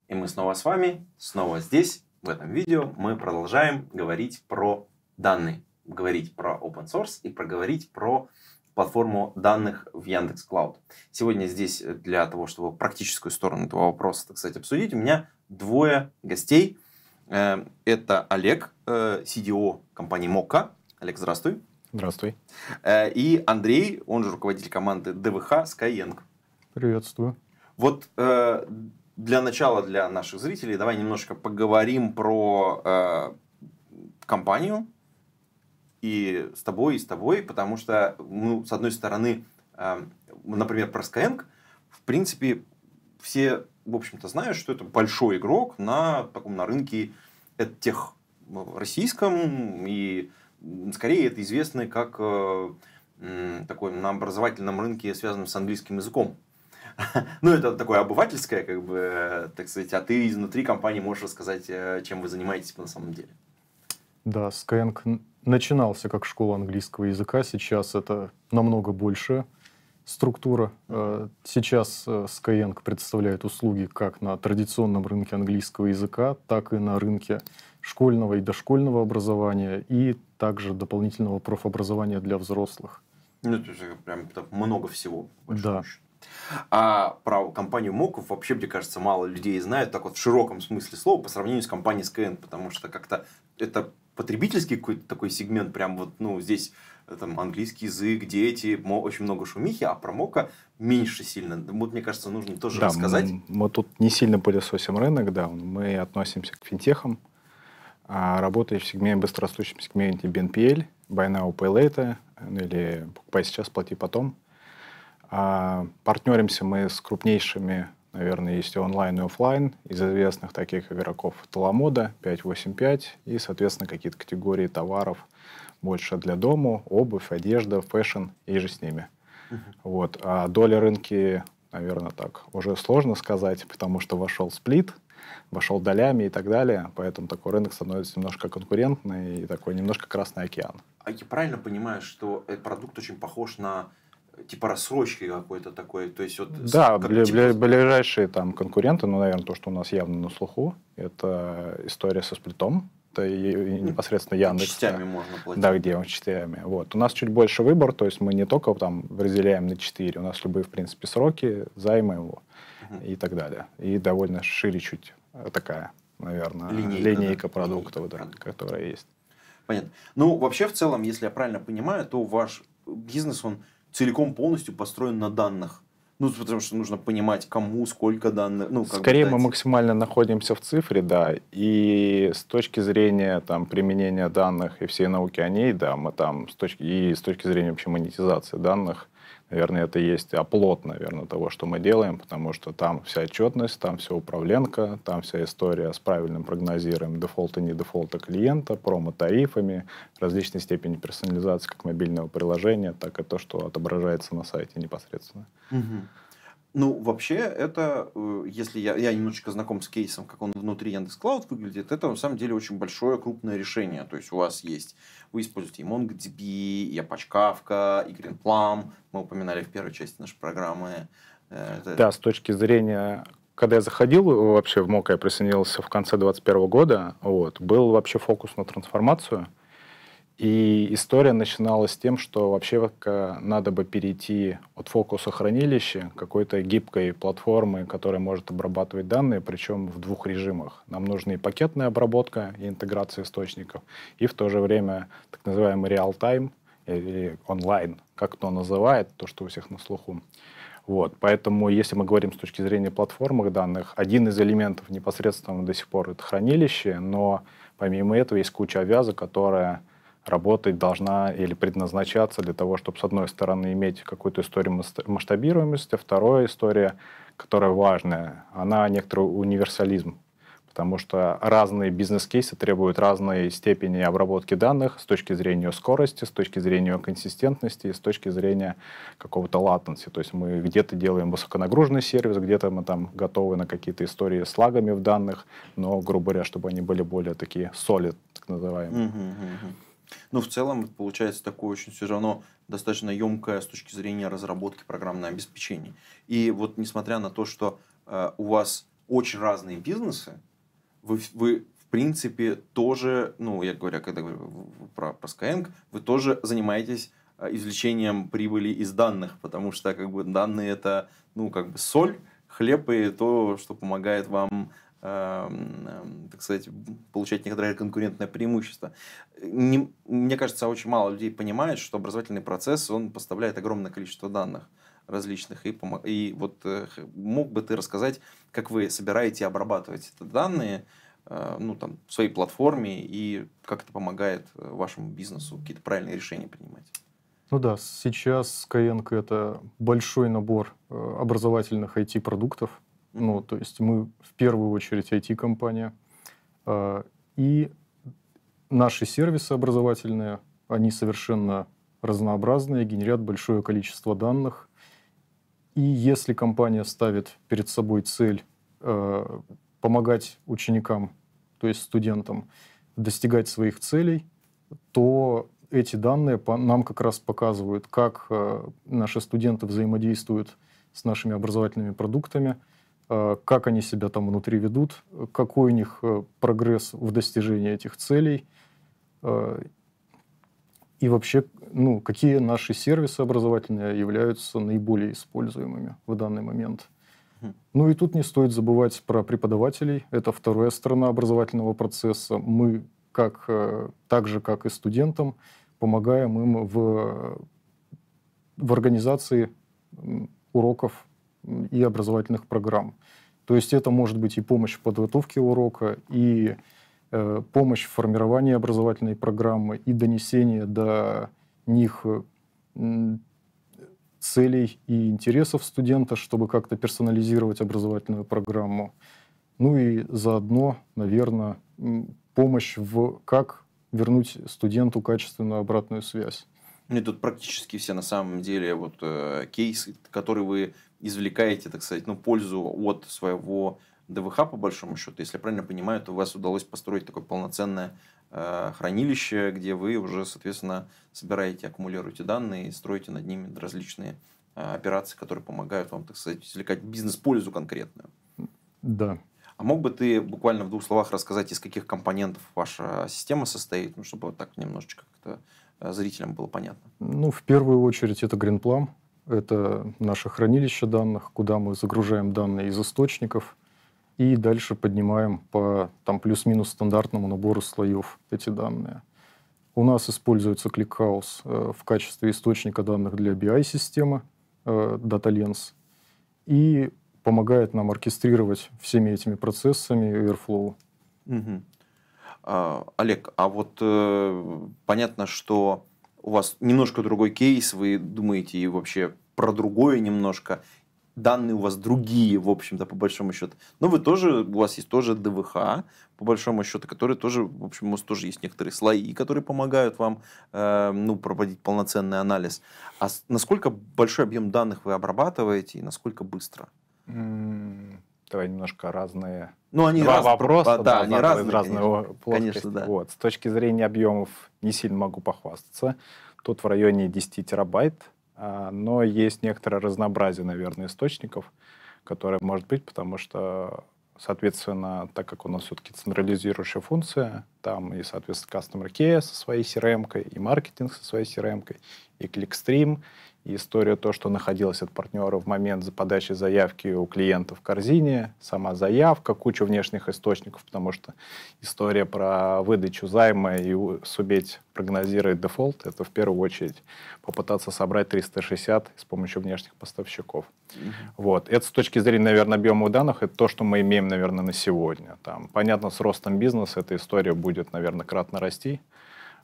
И мы снова с вами, снова здесь, в этом видео мы продолжаем говорить про данные, говорить про open source и проговорить про платформу данных в Яндекс Клауд. Сегодня здесь э, для того, чтобы практическую сторону этого вопроса, так сказать, обсудить, у меня двое гостей. Э, это Олег, CDO э, компании Мока. Олег, здравствуй. Здравствуй. И Андрей, он же руководитель команды ДВХ Skyeng. Приветствую. Вот для начала, для наших зрителей, давай немножко поговорим про компанию, и с тобой, и с тобой, потому что, ну, с одной стороны, эм, например, про Skyeng, в принципе, все, в общем-то, знают, что это большой игрок на таком на рынке тех российском, и скорее это известно как э, такой на образовательном рынке, связанном с английским языком. [LAUGHS] ну, это такое обывательское, как бы, так сказать, а ты изнутри компании можешь рассказать, э, чем вы занимаетесь на самом деле. Да, Skyeng начинался как школа английского языка, сейчас это намного больше структура. Э, сейчас э, Skyeng представляет услуги как на традиционном рынке английского языка, так и на рынке школьного и дошкольного образования, и также дополнительного профобразования для взрослых. Ну, то есть, прям много всего. Да. А про компанию Моков вообще, мне кажется, мало людей знают, так вот в широком смысле слова, по сравнению с компанией Skyeng, потому что как-то это потребительский какой-то такой сегмент, прям вот, ну, здесь э, там английский язык, дети, очень много шумихи, а про Мока меньше сильно. Вот, мне кажется, нужно тоже да, рассказать. Мы, мы тут не сильно пылесосим рынок, да, мы относимся к финтехам, а работаем в сегменте, быстрорастущем сегменте BNPL, Buy Now, Pay Later, ну, или покупай сейчас, плати потом. А партнеримся мы с крупнейшими Наверное, есть и онлайн, и офлайн. Из известных таких игроков Таламода 585 и, соответственно, какие-то категории товаров больше для дома, обувь, одежда, фэшн и же с ними. Uh-huh. Вот. А доля рынки, наверное, так уже сложно сказать, потому что вошел сплит, вошел долями и так далее. Поэтому такой рынок становится немножко конкурентный и такой немножко Красный океан. А я правильно понимаю, что этот продукт очень похож на типа рассрочки какой-то такой, то есть вот... Да, как, бли, типа... ближайшие там конкуренты, ну, наверное, то, что у нас явно на слуху, это история со сплитом, это и, и непосредственно Яндекс. Частями да, можно платить. Да, где он частями. Вот. У нас чуть больше выбор, то есть мы не только там разделяем на 4, у нас любые, в принципе, сроки, займы его и так далее. И довольно шире чуть э, такая, наверное, линейка, линейка да, продуктов, линейка да, продуктов. которая есть. Понятно. Ну, вообще, в целом, если я правильно понимаю, то ваш бизнес, он целиком полностью построен на данных. Ну, потому что нужно понимать, кому, сколько данных. Ну, Скорее бы, мы максимально находимся в цифре, да. И с точки зрения там, применения данных и всей науки о ней, да, мы там с точки, и с точки зрения вообще монетизации данных, Наверное, это есть оплот, наверное, того, что мы делаем, потому что там вся отчетность, там вся управленка, там вся история с правильным прогнозированием дефолта и не дефолта клиента, промо-тарифами, различной степени персонализации как мобильного приложения, так и то, что отображается на сайте непосредственно. Угу. Ну, вообще, это, э, если я, я немножечко знаком с кейсом, как он внутри Яндекс.Клауд выглядит, это на самом деле очень большое крупное решение. То есть у вас есть вы используете и MongoDB, и Apache Kafka, и GreenPlum. Мы упоминали в первой части нашей программы. Э, это... Да, с точки зрения когда я заходил вообще в МОК, я присоединился в конце 2021 года, вот, был вообще фокус на трансформацию. И история начиналась с тем, что вообще э, надо бы перейти от фокуса хранилища какой-то гибкой платформы, которая может обрабатывать данные, причем в двух режимах. Нам нужны и пакетная обработка и интеграция источников, и в то же время так называемый реал-тайм э, или онлайн, как кто называет, то, что у всех на слуху. Вот. Поэтому, если мы говорим с точки зрения платформы данных, один из элементов непосредственно до сих пор это хранилище, но помимо этого есть куча авиаза, которая работать должна или предназначаться для того, чтобы, с одной стороны, иметь какую-то историю масштабируемости, а вторая история, которая важная, она некоторый универсализм потому что разные бизнес-кейсы требуют разной степени обработки данных с точки зрения скорости, с точки зрения консистентности, с точки зрения какого-то латенси. То есть мы где-то делаем высоконагруженный сервис, где-то мы там готовы на какие-то истории с лагами в данных, но, грубо говоря, чтобы они были более такие solid, так называемые. Uh-huh, uh-huh. Ну, в целом, получается такое очень все равно достаточно емкое с точки зрения разработки программного обеспечения. И вот несмотря на то, что э, у вас очень разные бизнесы, вы, вы в принципе тоже, ну, я говорю, когда говорю про, про Skyeng, вы тоже занимаетесь э, извлечением прибыли из данных, потому что как бы данные это, ну, как бы соль, хлеб и то, что помогает вам Эм, эм, так сказать, получать некоторое конкурентное преимущество. Не, мне кажется, очень мало людей понимает, что образовательный процесс, он поставляет огромное количество данных различных. И, пом- и вот э, мог бы ты рассказать, как вы собираете и обрабатываете эти данные, э, ну, там, в своей платформе и как это помогает э, вашему бизнесу какие-то правильные решения принимать? Ну да, сейчас Skyeng — это большой набор образовательных IT-продуктов, ну, то есть мы в первую очередь IT-компания. А, и наши сервисы образовательные, они совершенно разнообразные, генерят большое количество данных. И если компания ставит перед собой цель а, помогать ученикам, то есть студентам, достигать своих целей, то эти данные нам как раз показывают, как а, наши студенты взаимодействуют с нашими образовательными продуктами – Э, как они себя там внутри ведут, э, какой у них э, прогресс в достижении этих целей и вообще, ну, какие наши сервисы образовательные являются наиболее используемыми в данный момент. Ну и тут не стоит забывать про преподавателей. Это вторая сторона образовательного процесса. Мы, как, так же, как и студентам, помогаем им в, в организации уроков и образовательных программ. То есть это может быть и помощь в подготовке урока, и э, помощь в формировании образовательной программы, и донесение до них э, целей и интересов студента, чтобы как-то персонализировать образовательную программу. Ну и заодно, наверное, помощь в как вернуть студенту качественную обратную связь. Мне ну тут практически все на самом деле вот э, кейсы, которые вы извлекаете, так сказать, ну, пользу от своего ДВХ, по большому счету. Если я правильно понимаю, то у вас удалось построить такое полноценное э, хранилище, где вы уже, соответственно, собираете, аккумулируете данные и строите над ними различные э, операции, которые помогают вам, так сказать, извлекать бизнес-пользу конкретную. Да. А мог бы ты буквально в двух словах рассказать, из каких компонентов ваша система состоит, ну, чтобы вот так немножечко как-то э, зрителям было понятно? Ну, в первую очередь это Greenplum. Это наше хранилище данных, куда мы загружаем данные из источников и дальше поднимаем по там, плюс-минус стандартному набору слоев эти данные. У нас используется ClickHouse э, в качестве источника данных для BI-системы э, DataLens и помогает нам оркестрировать всеми этими процессами Airflow. Угу. А, Олег, а вот э, понятно, что у вас немножко другой кейс, вы думаете и вообще про другое немножко, данные у вас другие, в общем-то, по большому счету. Но вы тоже, у вас есть тоже ДВХ, по большому счету, которые тоже, в общем, у вас тоже есть некоторые слои, которые помогают вам, э, ну, проводить полноценный анализ. А насколько большой объем данных вы обрабатываете и насколько быстро? давай немножко разные ну, они два раз, вопроса, да, да они разные, разные конечно, конечно, да. Вот. С точки зрения объемов не сильно могу похвастаться. Тут в районе 10 терабайт, а, но есть некоторое разнообразие, наверное, источников, которое может быть, потому что, соответственно, так как у нас все-таки централизирующая функция, там и, соответственно, Customer Care со своей CRM-кой, и маркетинг со своей CRM-кой, и Clickstream, история то, что находилась от партнера в момент подачи заявки у клиента в корзине, сама заявка, куча внешних источников, потому что история про выдачу займа и суметь прогнозировать дефолт, это в первую очередь попытаться собрать 360 с помощью внешних поставщиков. mm Вот. Это с точки зрения, наверное, объема данных, это то, что мы имеем, наверное, на сегодня. Там, понятно, с ростом бизнеса эта история будет, наверное, кратно расти.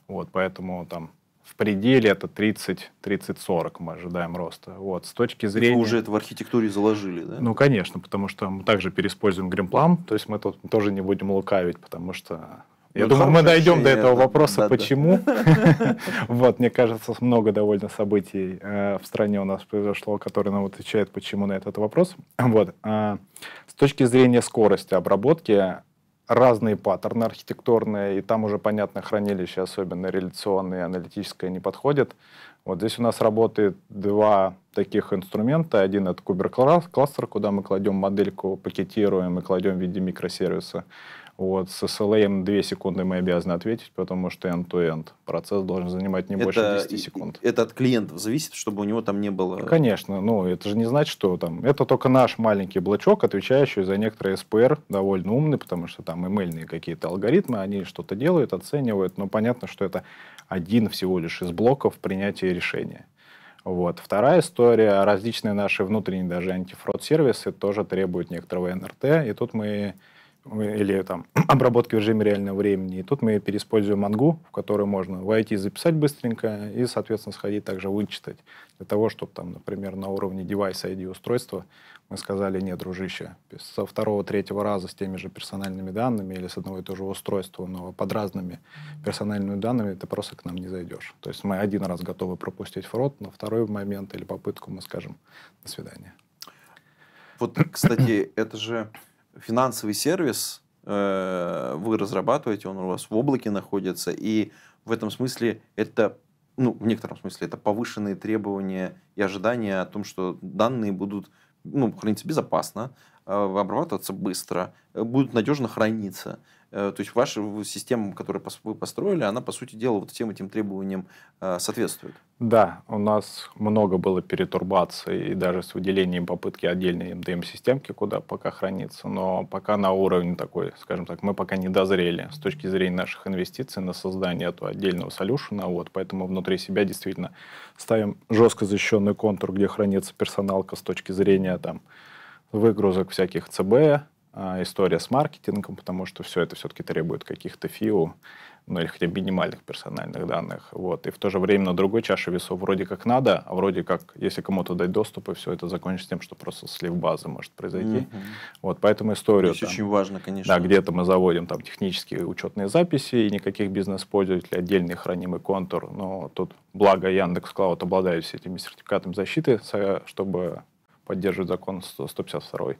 Вот, поэтому там в пределе это 30-30-40 мы ожидаем роста. Вот, с точки зрения... Вы уже это в архитектуре заложили, да? Ну, конечно, потому что мы также переиспользуем гримплам, то есть мы тут тоже не будем лукавить, потому что я ну, думаю, мы дойдем до этого это, вопроса, да, почему. [LAUGHS] Вот, мне кажется, много довольно событий э, в стране у нас произошло, которые нам отвечают, почему на этот вопрос. Вот. Э, с точки зрения скорости обработки, разные паттерны архитектурные, и там уже, понятно, хранилище, особенно реляционное, аналитическое, не подходит. Вот здесь у нас работает два таких инструмента. Один — это кубер-кластер, куда мы кладем модельку, пакетируем и кладем в виде микросервиса. Вот, с SLA 2 секунды мы обязаны ответить, потому что end-to-end. Процесс должен занимать не это, больше 10 секунд. Это от клиентов зависит, чтобы у него там не было... Конечно, ну это же не значит, что там... Это только наш маленький блочок, отвечающий за некоторые SPR, довольно умный, потому что там email какие-то алгоритмы, они что-то делают, оценивают, но понятно, что это один всего лишь из блоков принятия решения. Вот. Вторая история, различные наши внутренние даже антифрод-сервисы тоже требуют некоторого НРТ, и тут мы или там [CLEARS THROAT] обработки в режиме реального времени. И тут мы переиспользуем мангу, в которую можно войти, записать быстренько и, соответственно, сходить также вычитать. Для того, чтобы там, например, на уровне девайса ID устройства мы сказали, нет, дружище, со второго, третьего раза с теми же персональными данными или с одного и того же устройства, но под разными персональными данными ты просто к нам не зайдешь. То есть мы один раз готовы пропустить фрод, на второй момент или попытку мы скажем до свидания. Вот, кстати, это же финансовый сервис э, вы разрабатываете, он у вас в облаке находится, и в этом смысле это, ну, в некотором смысле, это повышенные требования и ожидания о том, что данные будут ну, храниться безопасно, э, обрабатываться быстро, э, будут надежно храниться. Э, то есть ваша система, которую вы построили, она, по сути дела, вот всем этим требованиям э, соответствует. Да, у нас много было перетурбаций, и даже с выделением попытки отдельной МДМ-системки, куда пока хранится, но пока на уровне такой, скажем так, мы пока не дозрели с точки зрения наших инвестиций на создание этого отдельного солюшена, вот, поэтому внутри себя действительно ставим жестко защищенный контур, где хранится персоналка с точки зрения там выгрузок всяких ЦБ, а, история с маркетингом, потому что все это все-таки требует каких-то фио, ну или хотя бы минимальных персональных данных. Вот. И в то же время на другой чаше весов вроде как надо, а вроде как, если кому-то дать доступ, и все это закончится тем, что просто слив базы может произойти. Mm-hmm. Вот, поэтому историю... Здесь очень важно, конечно. Да, где-то мы заводим там технические учетные записи и никаких бизнес-пользователей, отдельный хранимый контур. Но тут, благо, Яндекс Клауд обладает всеми сертификатами защиты, чтобы поддерживать закон 152.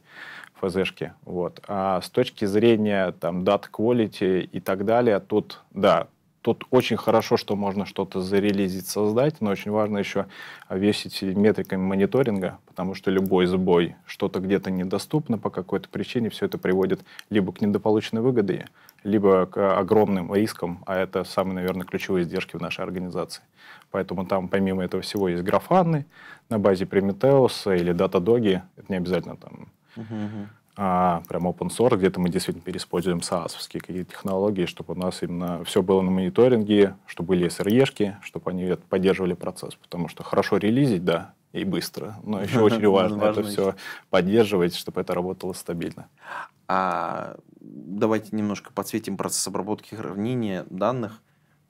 ФЗшки. Вот. А с точки зрения там, дат quality и так далее, тут, да, тут очень хорошо, что можно что-то зарелизить, создать, но очень важно еще весить метриками мониторинга, потому что любой сбой, что-то где-то недоступно по какой-то причине, все это приводит либо к недополученной выгоде, либо к огромным рискам, а это самые, наверное, ключевые издержки в нашей организации. Поэтому там помимо этого всего есть графаны на базе Prometheus или Datadog, это не обязательно там uh а, прям open source, где-то мы действительно переиспользуем saas какие-то технологии, чтобы у нас именно все было на мониторинге, чтобы были SRE-шки, чтобы они поддерживали процесс. Потому что хорошо релизить, да, и быстро, но еще [LAUGHS] очень важно это все поддерживать, чтобы это работало стабильно. А, давайте немножко подсветим процесс обработки и хранения данных,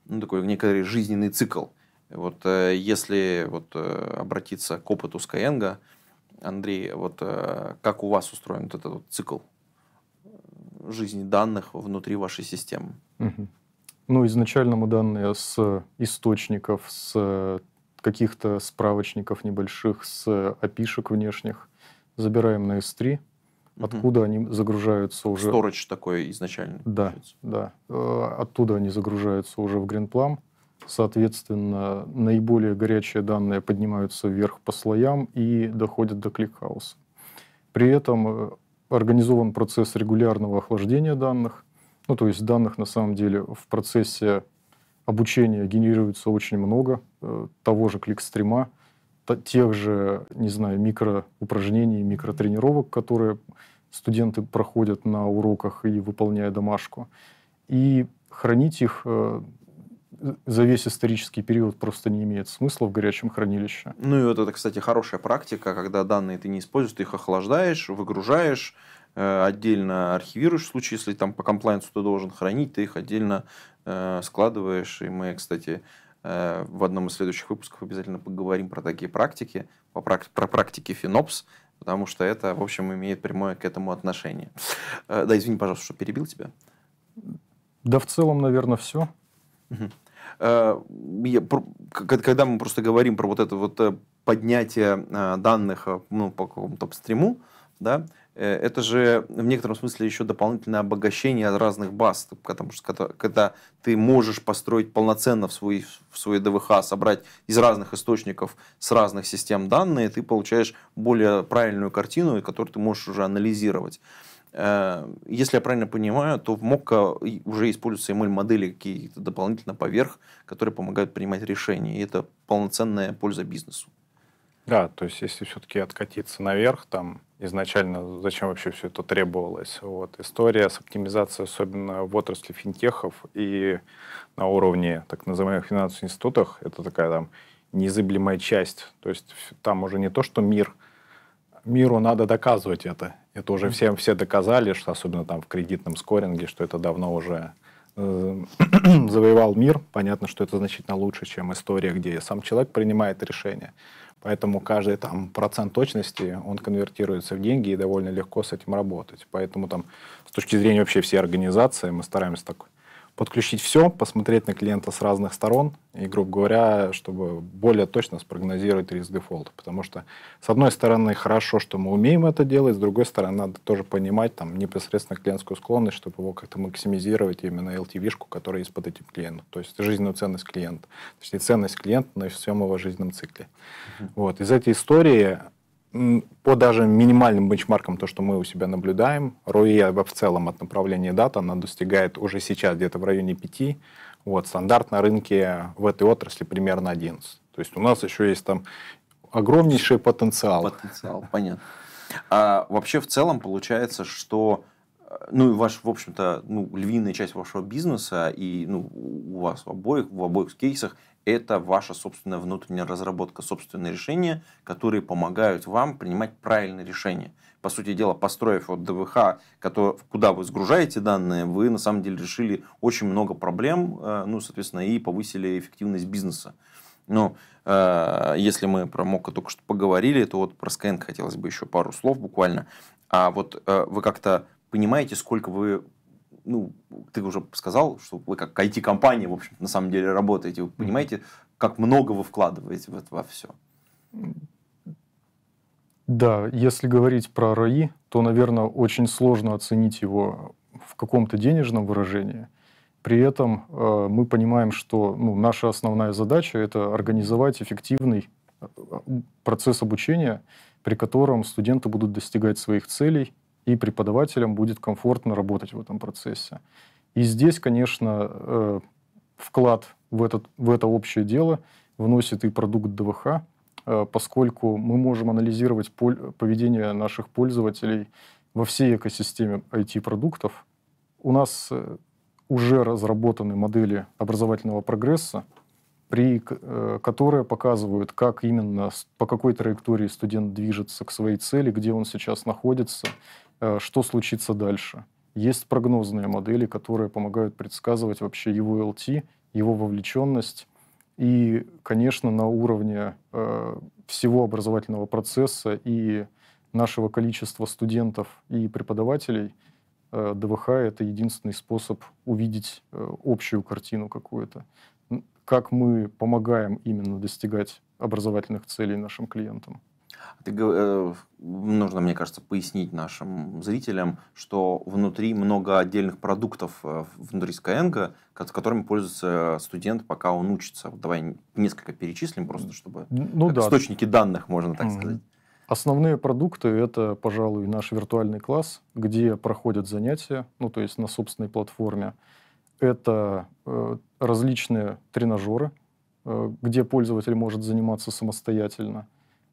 ну, такой некоторый жизненный цикл. Вот э, если вот, э, обратиться к опыту Skyeng, Андрей, вот э, как у вас устроен этот вот цикл э, жизни данных внутри вашей системы? Угу. Ну, изначально мы данные с источников, с каких-то справочников небольших, с опишек внешних забираем на S3, угу. откуда они загружаются уже... Storage такой изначально. Да, получается. да. Э, оттуда они загружаются уже в Greenplum. Соответственно, наиболее горячие данные поднимаются вверх по слоям и доходят до кликхауса. При этом э, организован процесс регулярного охлаждения данных. Ну, то есть данных на самом деле в процессе обучения генерируется очень много э, того же кликстрима, тех же, не знаю, микроупражнений, микротренировок, которые студенты проходят на уроках и выполняя домашку. И хранить их э, за весь исторический период просто не имеет смысла в горячем хранилище. Ну и вот это, кстати, хорошая практика, когда данные ты не используешь, ты их охлаждаешь, выгружаешь, э, отдельно архивируешь в случае, если там по комплайенсу ты должен хранить, ты их отдельно э, складываешь. И мы, кстати, э, в одном из следующих выпусков обязательно поговорим про такие практики, про практики FinOps, потому что это, в общем, имеет прямое к этому отношение. да, извини, пожалуйста, что перебил тебя. Да, в целом, наверное, все. Угу. Э, когда мы просто говорим про вот это вот э, поднятие э, данных ну, по какому-то стриму, да, это же в некотором смысле еще дополнительное обогащение от разных баз, потому что когда, когда ты можешь построить полноценно в свой, в свой ДВХ, собрать из разных источников, с разных систем данные, ты получаешь более правильную картину, которую ты можешь уже анализировать. Э, если я правильно понимаю, то в Мокко уже используются ML-модели какие-то дополнительно поверх, которые помогают принимать решения. И это полноценная польза бизнесу. Да, то есть если все-таки откатиться наверх, там изначально зачем вообще все это требовалось. Вот. История с оптимизацией, особенно в отрасли финтехов и на уровне так называемых финансовых институтов, это такая там незыблемая часть. То есть там уже не то, что мир, миру надо доказывать это. Это уже всем все доказали, что особенно там в кредитном скоринге, что это давно уже э, [CLEARS THROAT] завоевал мир. Понятно, что это значительно лучше, чем история, где сам человек принимает решение. Поэтому каждый там процент точности, он конвертируется в деньги и довольно легко с этим работать. Поэтому там с точки зрения вообще всей организации мы стараемся такой подключить все, посмотреть на клиента с разных сторон и, грубо говоря, чтобы более точно спрогнозировать риск дефолта. Потому что, с одной стороны, хорошо, что мы умеем это делать, с другой стороны, надо тоже понимать там непосредственно клиентскую склонность, чтобы его как-то максимизировать именно LTV-шку, которая есть под этим клиентом. То есть жизненную ценность клиента. То есть ценность клиента на всем его жизненном цикле. Uh-huh. Вот. Из этой истории по даже минимальным бенчмаркам, то, что мы у себя наблюдаем, ROI в целом от направления дата, она достигает уже сейчас где-то в районе 5. Вот, стандарт на рынке в этой отрасли примерно 11. То есть у нас еще есть там огромнейший потенциал. Потенциал, понятно. А вообще в целом получается, что э, ну и ваш, в общем-то, ну, львиная часть вашего бизнеса и ну, у вас в обоих, в обоих кейсах это ваша собственная внутренняя разработка, собственные решения, которые помогают вам принимать правильные решения. По сути дела, построив вот ДВХ, куда вы сгружаете данные, вы на самом деле решили очень много проблем, э, ну, соответственно, и повысили эффективность бизнеса. Но ну, э, если мы про Мока только что поговорили, то вот про Skyeng хотелось бы еще пару слов буквально. А вот э, вы как-то понимаете, сколько вы ну, ты уже сказал, что вы как IT-компания, в общем на самом деле работаете. Вы понимаете, как много вы вкладываете в это во все? Да, если говорить про РАИ, то, наверное, очень сложно оценить его в каком-то денежном выражении. При этом э, мы понимаем, что ну, наша основная задача – это организовать эффективный э, э, процесс обучения, при котором студенты будут достигать своих целей, и преподавателям будет комфортно работать в этом процессе. И здесь, конечно, э, вклад в, этот, в это общее дело вносит и продукт ДВХ, э, поскольку мы можем анализировать поведение наших пользователей во всей экосистеме IT-продуктов. У нас э, уже разработаны модели образовательного прогресса, при, которые показывают, как именно, по какой траектории студент движется к своей цели, где он сейчас находится, Э, что случится дальше. Есть прогнозные модели, которые помогают предсказывать вообще его LT, его вовлеченность. И, конечно, на уровне э, всего образовательного процесса и нашего количества студентов и преподавателей э, ДВХ — это единственный способ увидеть общую картину какую-то. Как мы помогаем именно достигать образовательных целей нашим клиентам. Ты, э, нужно, мне кажется, пояснить нашим зрителям, что внутри много отдельных продуктов э, внутри Skyeng, которыми пользуется студент, пока он учится. Вот давай несколько перечислим просто, чтобы ну, да. источники данных, можно так mm сказать. Основные продукты – это, пожалуй, наш виртуальный класс, где проходят занятия, ну, то есть на собственной платформе. Это э, различные тренажеры, э, где пользователь может заниматься самостоятельно.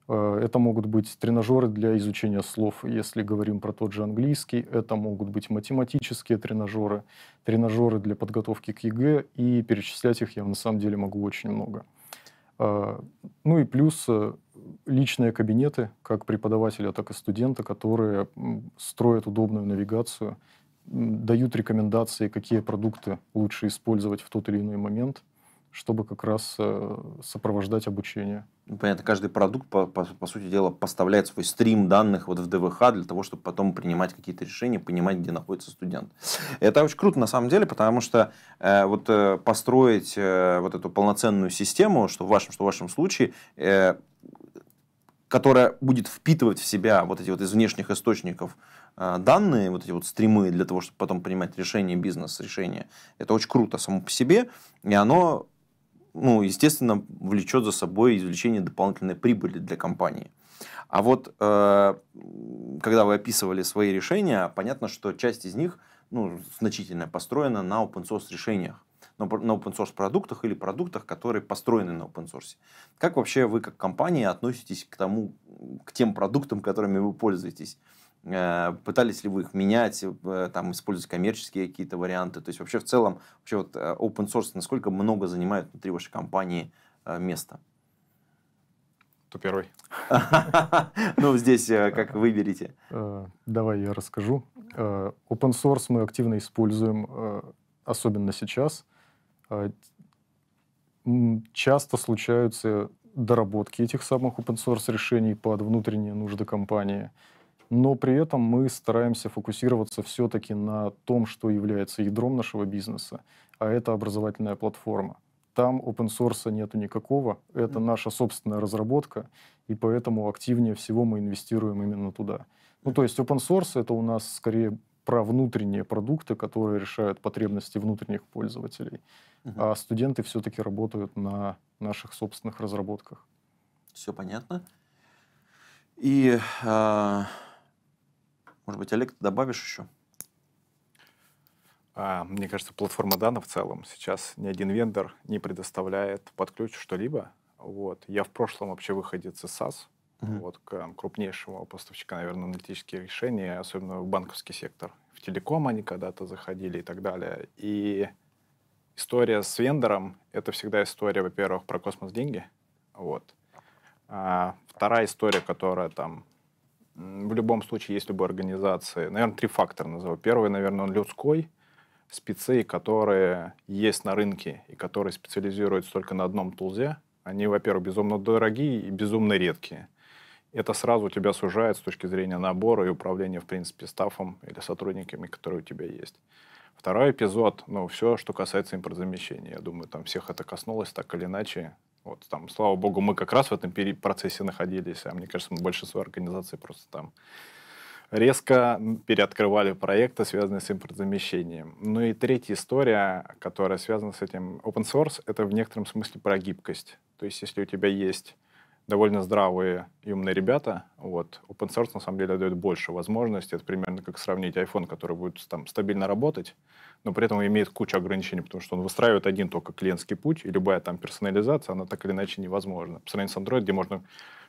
Э, это могут быть тренажеры для изучения слов, если говорим про тот же английский. Это могут быть математические тренажеры, тренажеры для подготовки к ЕГЭ. И перечислять их я на самом деле могу очень много. Э, ну и плюс э, личные кабинеты, как преподавателя, так и студента, которые строят удобную навигацию, дают рекомендации, какие продукты лучше использовать в тот или иной момент, чтобы как раз сопровождать обучение ну, понятно, каждый продукт, по, по, по сути дела, поставляет свой стрим данных вот в ДВХ для того, чтобы потом принимать какие-то решения, понимать, где находится студент. Это очень круто на самом деле, потому что э, вот э, построить э, вот эту полноценную систему, что в вашем, что в вашем случае, э, которая будет впитывать в себя вот эти вот из внешних источников э, данные, вот эти вот стримы для того, чтобы потом принимать решения бизнес, решения. Это очень круто само по себе, и оно ну, естественно, влечет за собой извлечение дополнительной прибыли для компании. А вот э, когда вы описывали свои решения, понятно, что часть из них ну, значительная, построена на open source решениях, на open source продуктах или продуктах, которые построены на open source. Как вообще вы как компания относитесь к тому, к тем продуктам, которыми вы пользуетесь? Э, пытались ли вы их менять, э, там, использовать коммерческие какие-то варианты? То есть вообще в целом, вообще вот э, open source, насколько много занимает внутри вашей компании места? Кто первый? [LAUGHS] Ну, здесь как выберете. Давай я расскажу. Open source мы активно используем, особенно сейчас. Часто случаются доработки этих самых open source решений под внутренние нужды компании но при этом мы стараемся фокусироваться все-таки на том, что является ядром нашего бизнеса, а это образовательная платформа. Там open source нету никакого, это наша собственная разработка, и поэтому активнее всего мы инвестируем именно туда. Ну, то есть open source это у нас скорее про внутренние продукты, которые решают потребности внутренних пользователей. Угу. А студенты все-таки работают на наших собственных разработках. Все понятно. И а, может быть, Олег, ты добавишь еще? А, мне кажется, платформа данных в целом сейчас ни один вендор не предоставляет под ключ что-либо. Вот. Я в прошлом вообще выходец из SaaS, mm вот, к крупнейшему поставщика, наверное, аналитических решений, особенно в банковский сектор. В телеком они когда-то заходили и так далее. И история с вендором — это всегда история, во-первых, про космос деньги. Вот. А вторая история, которая там в любом случае есть любой организации, наверное, три фактора назову. Первый, наверное, он людской, спецы, которые есть на рынке и которые специализируются только на одном тулзе, они, во-первых, безумно дорогие и безумно редкие. Это сразу тебя сужает с точки зрения набора и управления, в принципе, стафом или сотрудниками, которые у тебя есть. Второй эпизод, ну, все, что касается импортозамещения, Я думаю, там всех это коснулось так или иначе. Вот, там, слава богу, мы как раз в этом процессе находились, а мне кажется, мы большинство организаций просто там резко переоткрывали проекты, связанные с импортозамещением. Ну и третья история, которая связана с этим open source, это в некотором смысле про гибкость. То есть, если у тебя есть довольно здравые и умные ребята. Вот. Open source, на самом деле, дает больше возможностей. Это примерно как сравнить iPhone, который будет там стабильно работать, но при этом имеет кучу ограничений, потому что он выстраивает один только клиентский путь, и любая там персонализация, она так или иначе невозможна. По сравнению с Android, где можно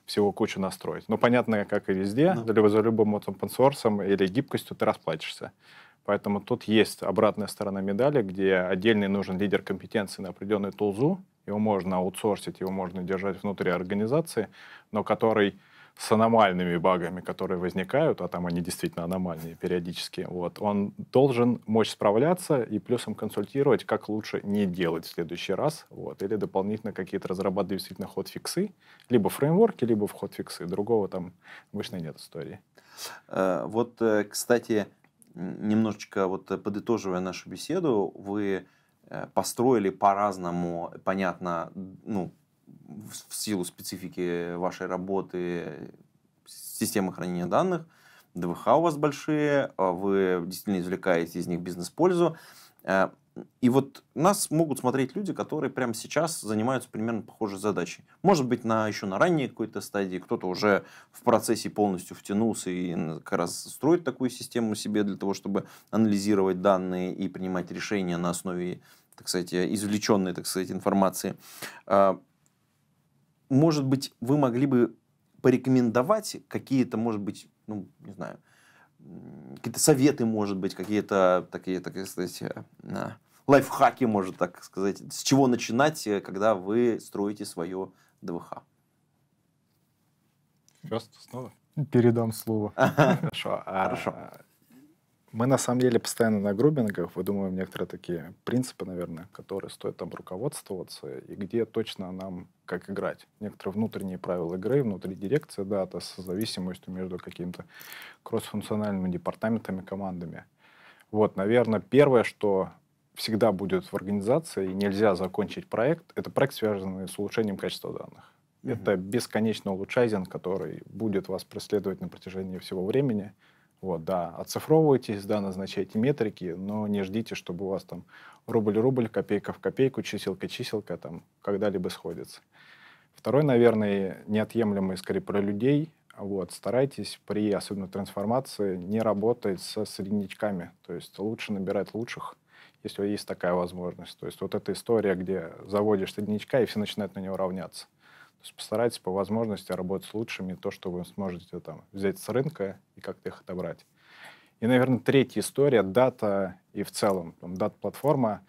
всего кучу настроить. Но понятно, как и везде, да. за любым open source или гибкостью ты расплатишься. Поэтому тут есть обратная сторона медали, где отдельный нужен лидер компетенции на определенную тулзу, его можно аутсорсить, его можно держать внутри организации, но который с аномальными багами, которые возникают, а там они действительно аномальные периодически, вот, он должен мочь справляться и плюсом консультировать, как лучше не делать в следующий раз, вот, или дополнительно какие-то разрабатывать действительно ход-фиксы, либо фреймворки, либо вход фиксы другого там обычно нет истории. Э, вот, э, кстати, немножечко вот э, подытоживая нашу беседу, вы Э, построили по-разному, понятно, ну, в силу специфики вашей работы, системы хранения данных, ДВХ у вас большие, э, вы действительно извлекаете из них бизнес-пользу. Э, и вот нас могут смотреть люди, которые прямо сейчас занимаются примерно похожей задачей. Может быть, на, еще на ранней какой-то стадии кто-то уже в процессе полностью втянулся и как раз строит такую систему себе для того, чтобы анализировать данные и принимать решения на основе так сказать, э, извлеченной, так сказать, информации. А, может быть, вы могли бы порекомендовать какие-то, может быть, ну, не знаю, какие-то советы, может быть, какие-то такие, так сказать, э, на лайфхаки, может так сказать, с чего начинать, э, когда вы строите свое ДВХ? Сейчас снова? Передам слово. [LAUGHS] Хорошо. А Хорошо. Мы на самом деле постоянно на грубингах выдумываем некоторые такие принципы, наверное, которые стоит там руководствоваться, и где точно нам как играть. Некоторые внутренние правила игры, внутри дирекции это с зависимостью между какими-то кроссфункциональными департаментами, командами. Вот, наверное, первое, что всегда будет в организации, и нельзя закончить проект, это проект, связанный с улучшением качества данных. Mm-hmm. Это бесконечно улучшайзинг, который будет вас преследовать на протяжении всего времени – вот, да, оцифровывайте, да, назначайте метрики, но не ждите, чтобы у вас там рубль-рубль, копейка в копейку, чиселка-чиселка там когда-либо сходится. Второй, наверное, неотъемлемый скорее про людей. Вот, старайтесь при, особенно трансформации, не работать со среднячками. То есть лучше набирать лучших, если есть такая возможность. То есть вот эта история, где заводишь среднячка, и все начинают на него равняться есть постарайтесь по возможности работать с лучшими, то, что вы сможете там, взять с рынка и как-то их отобрать. И, наверное, третья история, дата и в целом, там, дата-платформа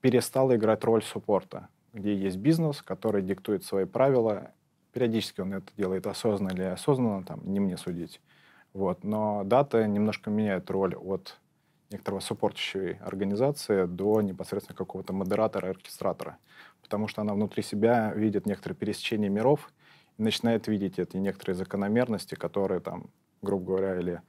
перестала играть роль суппорта, где есть бизнес, который диктует свои правила, периодически он это делает осознанно или осознанно, там, не мне судить. Вот. Но дата немножко меняет роль от некоторого суппортящей организации до непосредственно какого-то модератора, оркестратора. Потому что она внутри себя видит некоторые пересечения миров и начинает видеть эти некоторые закономерности, которые там, грубо говоря, или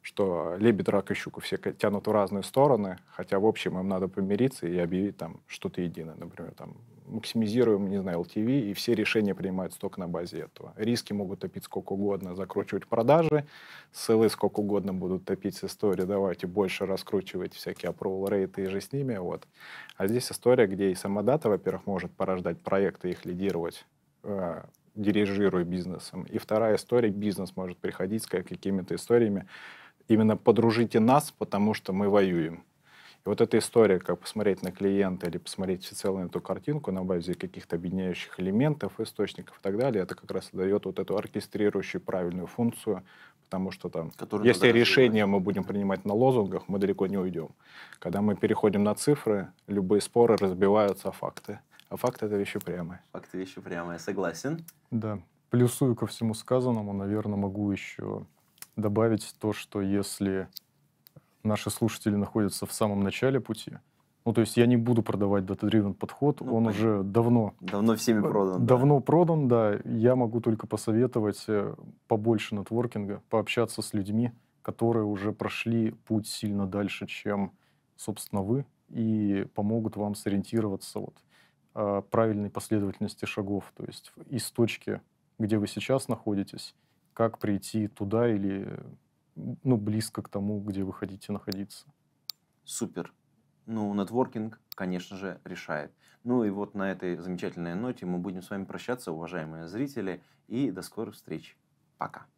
что лебедь, рак и щука все тянут в разные стороны, хотя в общем им надо помириться и объявить там что-то единое, например, там максимизируем, не знаю, LTV, и все решения принимаются только на базе этого. Риски могут топить сколько угодно, закручивать продажи, ссылы сколько угодно будут топить с истории, давайте больше раскручивать всякие approval рейты и же с ними, вот. А здесь история, где и сама дата, во-первых, может порождать проекты, их лидировать, э, дирижируя бизнесом. И вторая история, бизнес может приходить с какими-то историями, именно подружите нас, потому что мы воюем. И вот эта история, как посмотреть на клиента или посмотреть всецело на эту картинку на базе каких-то объединяющих элементов, источников и так далее, это как раз дает вот эту оркестрирующую правильную функцию, потому что там, Который если решение мы будем принимать на лозунгах, мы далеко не уйдем. Когда мы переходим на цифры, любые споры разбиваются о факты. А факт — это вещи прямые. Факты вещи прямые, согласен. Да. Плюсую ко всему сказанному, наверное, могу еще добавить то, что если наши слушатели находятся в самом начале пути. Ну, то есть я не буду продавать дата-дривен подход, ну, он понятно. уже давно... Давно всеми э, продан. Давно да. продан, да. Я могу только посоветовать э, побольше нетворкинга, пообщаться с людьми, которые уже прошли путь сильно дальше, чем, собственно, вы, и помогут вам сориентироваться вот э, правильной последовательности шагов, то есть из точки, где вы сейчас находитесь, как прийти туда или ну, близко к тому, где вы хотите находиться. Супер. Ну, нетворкинг, конечно же, решает. Ну и вот на этой замечательной ноте мы будем с вами прощаться, уважаемые зрители, и до скорых встреч. Пока.